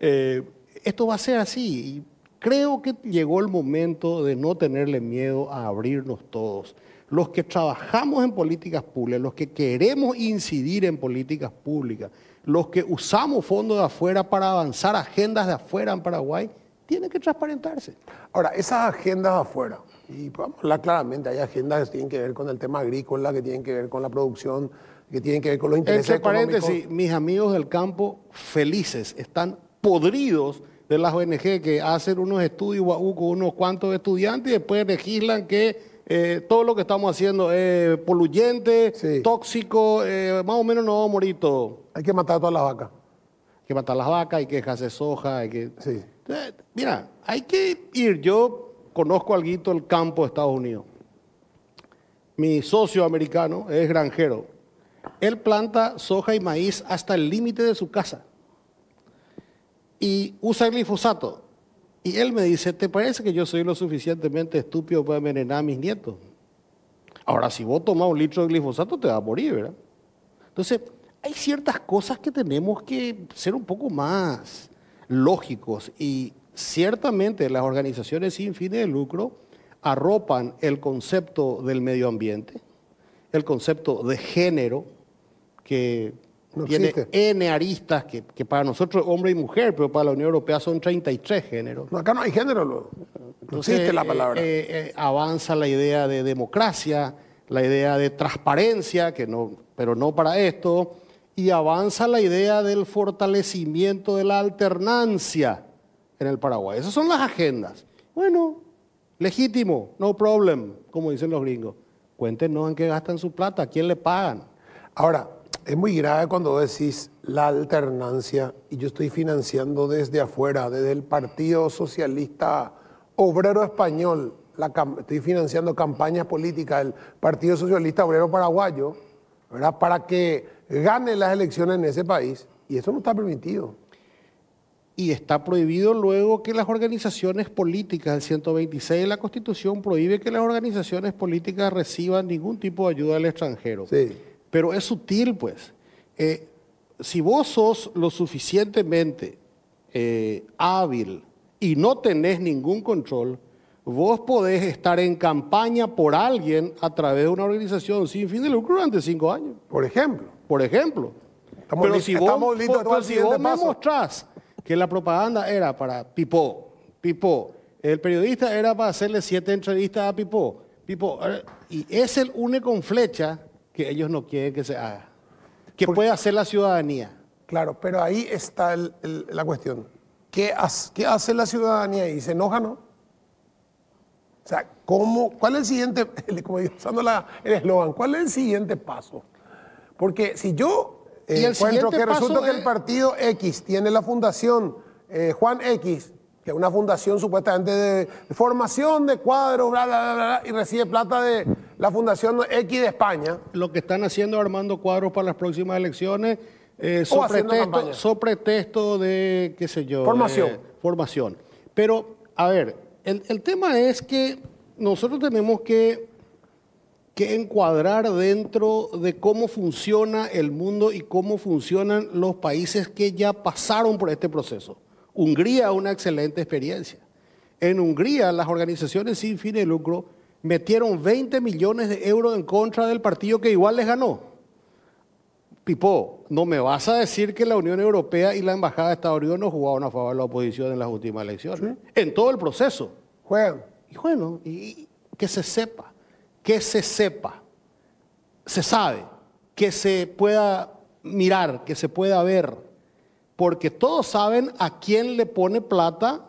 Eh, esto va a ser así. Y creo que llegó el momento de no tenerle miedo a abrirnos todos. Los que trabajamos en políticas públicas, los que queremos incidir en políticas públicas, los que usamos fondos de afuera para avanzar agendas de afuera en Paraguay, tiene que transparentarse. Ahora, esas agendas afuera, y pues, vamos a hablar claramente, hay agendas que tienen que ver con el tema agrícola, que tienen que ver con la producción, que tienen que ver con los intereses ese paréntesis, mis amigos del campo felices, están podridos de las ONG que hacen unos estudios con unos cuantos estudiantes y después legislan que eh, todo lo que estamos haciendo es poluyente, tóxico, eh, más o menos no vamos a morir todo. Hay que matar a todas las vacas. Hay que matar a las vacas, hay que dejarse soja, hay que... Sí. Eh, mira, hay que ir. Yo conozco guito el campo de Estados Unidos. Mi socio americano es granjero. Él planta soja y maíz hasta el límite de su casa. Y usa glifosato. Y él me dice, ¿te parece que yo soy lo suficientemente estúpido para envenenar a mis nietos? Ahora, si vos tomás un litro de glifosato, te vas a morir, ¿verdad? Entonces, hay ciertas cosas que tenemos que ser un poco más lógicos y ciertamente las organizaciones sin fines de lucro arropan el concepto del medio ambiente, el concepto de género, que tiene N aristas que, para nosotros hombre y mujer, pero para la Unión Europea son 33 géneros. acá no hay género, no existe la palabra. Eh, eh, avanza la idea de democracia, la idea de transparencia, que no, pero no para esto, y avanza la idea del fortalecimiento de la alternancia en el Paraguay. Esas son las agendas. Bueno, legítimo, no problem, como dicen los gringos. Cuéntenos en qué gastan su plata, a quién le pagan. Ahora, es muy grave cuando decís la alternancia y yo estoy financiando desde afuera, desde el Partido Socialista Obrero Español. La estoy financiando campañas políticas del Partido Socialista Obrero Paraguayo, ¿verdad? Para que gane las elecciones en ese país y eso no está permitido. Y está prohibido luego que las organizaciones políticas, el 126 de la Constitución prohíbe que las organizaciones políticas reciban ningún tipo de ayuda del extranjero. Pero es sutil, pues. Eh, si vos sos lo suficientemente eh, hábil y no tenés ningún control, Vos podés estar en campaña por alguien a través de una organización sin fin de lucro durante cinco años. Por ejemplo. Por ejemplo. pero si vos, por, que la propaganda era para Pipó, Pipó. el periodista era para hacerle siete entrevistas a Pipó, Pipó. Eh, y es el único con flecha que ellos no quieren que se haga, ¿Qué puede hacer la ciudadanía. Claro, pero ahí está la cuestión. ¿Qué, hace, ¿Qué hace la ciudadanía? Y se enoja, ¿no? O sea, ¿cuál es el siguiente, como el eslogan, cuál es el siguiente paso? Porque si yo encuentro que resulta que el partido X tiene la fundación eh, Juan X, que es una fundación supuestamente de formación de cuadros, bla, bla, bla, y recibe plata de la fundación X de España. Lo que están haciendo armando cuadros para las próximas elecciones, eh, sobre, de, qué sé yo, formación. formación. Pero, a ver, el, tema es que nosotros tenemos que, que encuadrar dentro de cómo funciona el mundo y cómo funcionan los países que ya pasaron por este proceso. Hungría, una excelente experiencia. En Hungría, las organizaciones sin fin de lucro metieron 20 millones de euros en contra del partido que igual les ganó. Pipo, no me vas a decir que la Unión Europea y la Embajada de Estados Unidos no jugaron a favor de la oposición en las últimas elecciones, en todo el proceso. Y bueno, y, que se sepa, que se sepa, se sabe, que se pueda mirar, que se pueda ver, porque todos saben a quién le pone plata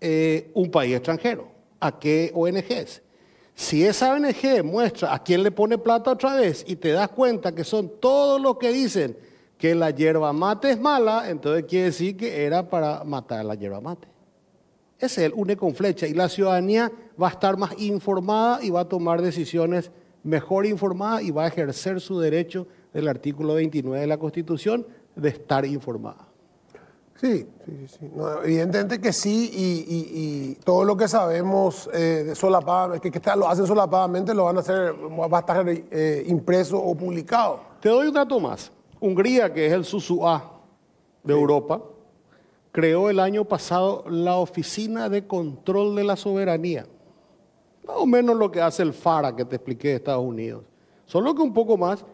eh, un país extranjero, a qué ONGs. Si esa ONG muestra a quién le pone plata otra vez y te das cuenta que son todos los que dicen que la hierba mate es mala, entonces quiere decir que era para matar la hierba mate es el une con flecha y la ciudadanía va a estar más informada y va a tomar decisiones mejor informadas y va a ejercer su derecho del artículo 29 de la Constitución de estar informada. Sí, sí, sí. evidentemente que sí, y, todo lo que sabemos eh, de que, lo hacen solapadamente, lo van a hacer, va a estar eh, impreso o publicado. Te doy un dato más. Hungría, que es el SUSUA de Europa, creó el año pasado la Oficina de Control de la Soberanía. Más o menos lo que hace el FARA que te expliqué de Estados Unidos. Solo que un poco más.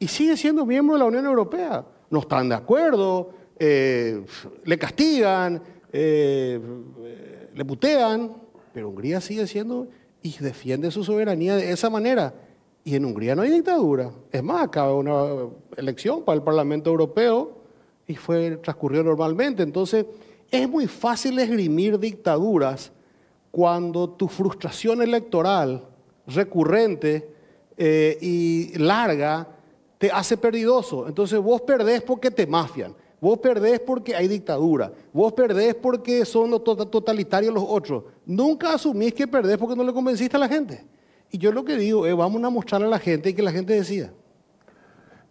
Y sigue siendo miembro de la Unión Europea. No están de acuerdo, eh, le castigan, eh, le putean, pero Hungría sigue siendo y defiende su soberanía de esa manera. Y en Hungría no hay dictadura. Es más, acaba una elección para el Parlamento Europeo y fue, transcurrió normalmente. Entonces, es muy fácil esgrimir dictaduras cuando tu frustración electoral recurrente eh, y larga te hace perdidoso. Entonces vos perdés porque te mafian, vos perdés porque hay dictadura, vos perdés porque son totalitarios los otros. Nunca asumís que perdés porque no le convenciste a la gente. Y yo lo que digo es, vamos a mostrarle a la gente y que la gente decida.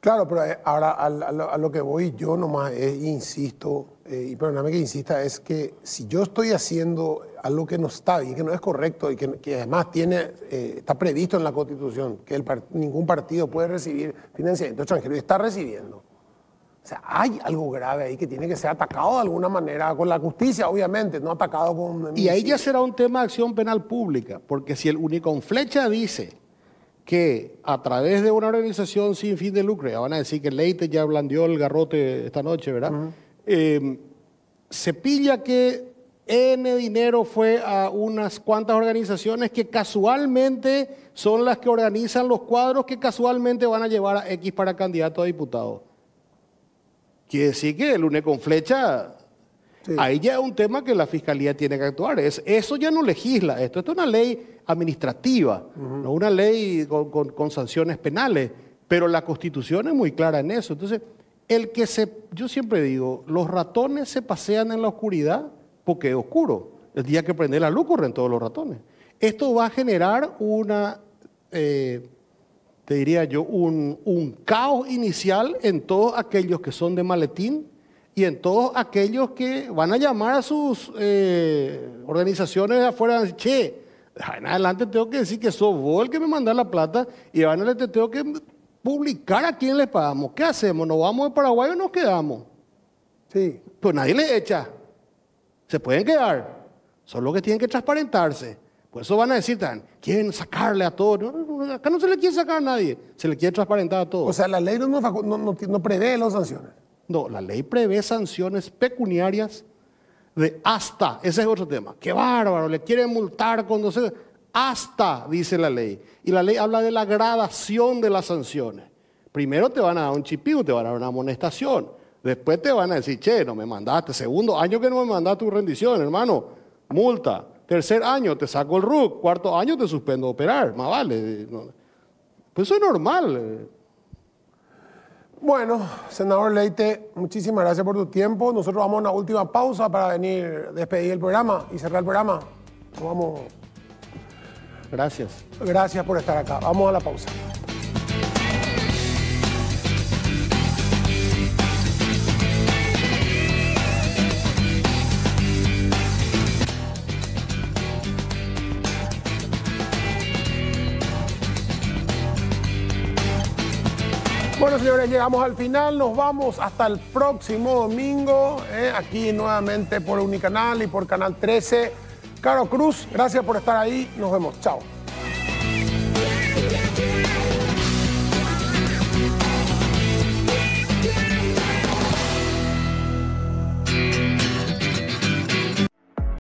Claro, pero eh, ahora a, lo que voy yo nomás eh, insisto, eh, y perdóname que insista, es que si yo estoy haciendo algo que no está y que no es correcto y que, además tiene, está previsto en la Constitución que ningún partido puede recibir financiamiento extranjero y está recibiendo. O sea, hay algo grave ahí que tiene que ser atacado de alguna manera con la justicia, obviamente, no atacado con... Y ahí ya será un tema de acción penal pública, porque si el único flecha dice que a través de una organización sin fin de lucro, van a decir que Leite ya blandió el garrote esta noche, ¿verdad? Eh, se pilla que N dinero fue a unas cuantas organizaciones que casualmente son las que organizan los cuadros que casualmente van a llevar a X para candidato a diputado. Quiere decir que el lunes con flecha Ahí ya es un tema que la fiscalía tiene que actuar. Es, eso ya no legisla esto. es una ley administrativa, no una ley con, sanciones penales. Pero la constitución es muy clara en eso. Entonces, el que se. Yo siempre digo, los ratones se pasean en la oscuridad porque es oscuro. El día que prende la luz corren todos los ratones. Esto va a generar una. Eh, te diría yo, un caos inicial en todos aquellos que son de maletín y en todos aquellos que van a llamar a sus eh, organizaciones de afuera, che, en adelante tengo que decir que sos vos el que me manda la plata y van tengo que publicar a quién les pagamos. ¿Qué hacemos? ¿Nos vamos a Paraguay o nos quedamos? Sí. Pues nadie le echa. Se pueden quedar. solo que tienen que transparentarse. Por eso van a decir, quieren sacarle a todos. acá no se le quiere sacar a nadie. Se le quiere transparentar a todos. O sea, la ley no, no prevé las sanciones. No, la ley prevé sanciones pecuniarias de hasta, ese es otro tema. Qué bárbaro, le quieren multar cuando se... Hasta, dice la ley. Y la ley habla de la gradación de las sanciones. Primero te van a dar un chipiu, te van a dar una amonestación. Después te van a decir, che, no me mandaste. Segundo año que no me mandaste tu rendición, hermano, multa. Tercer año te saco el RUC. Cuarto año te suspendo operar, más vale. Pues eso es normal. Eh. Bueno, senador Leite, muchísimas gracias por tu tiempo. Nosotros vamos a una última pausa para venir despedir el programa y cerrar el programa. Nos vamos. Gracias. Gracias por estar acá. Vamos a la pausa. señores, llegamos al final. Nos vamos hasta el próximo domingo. Eh, aquí nuevamente por Unicanal y por Canal 13. Caro Cruz, gracias por estar ahí. Nos vemos. Chao.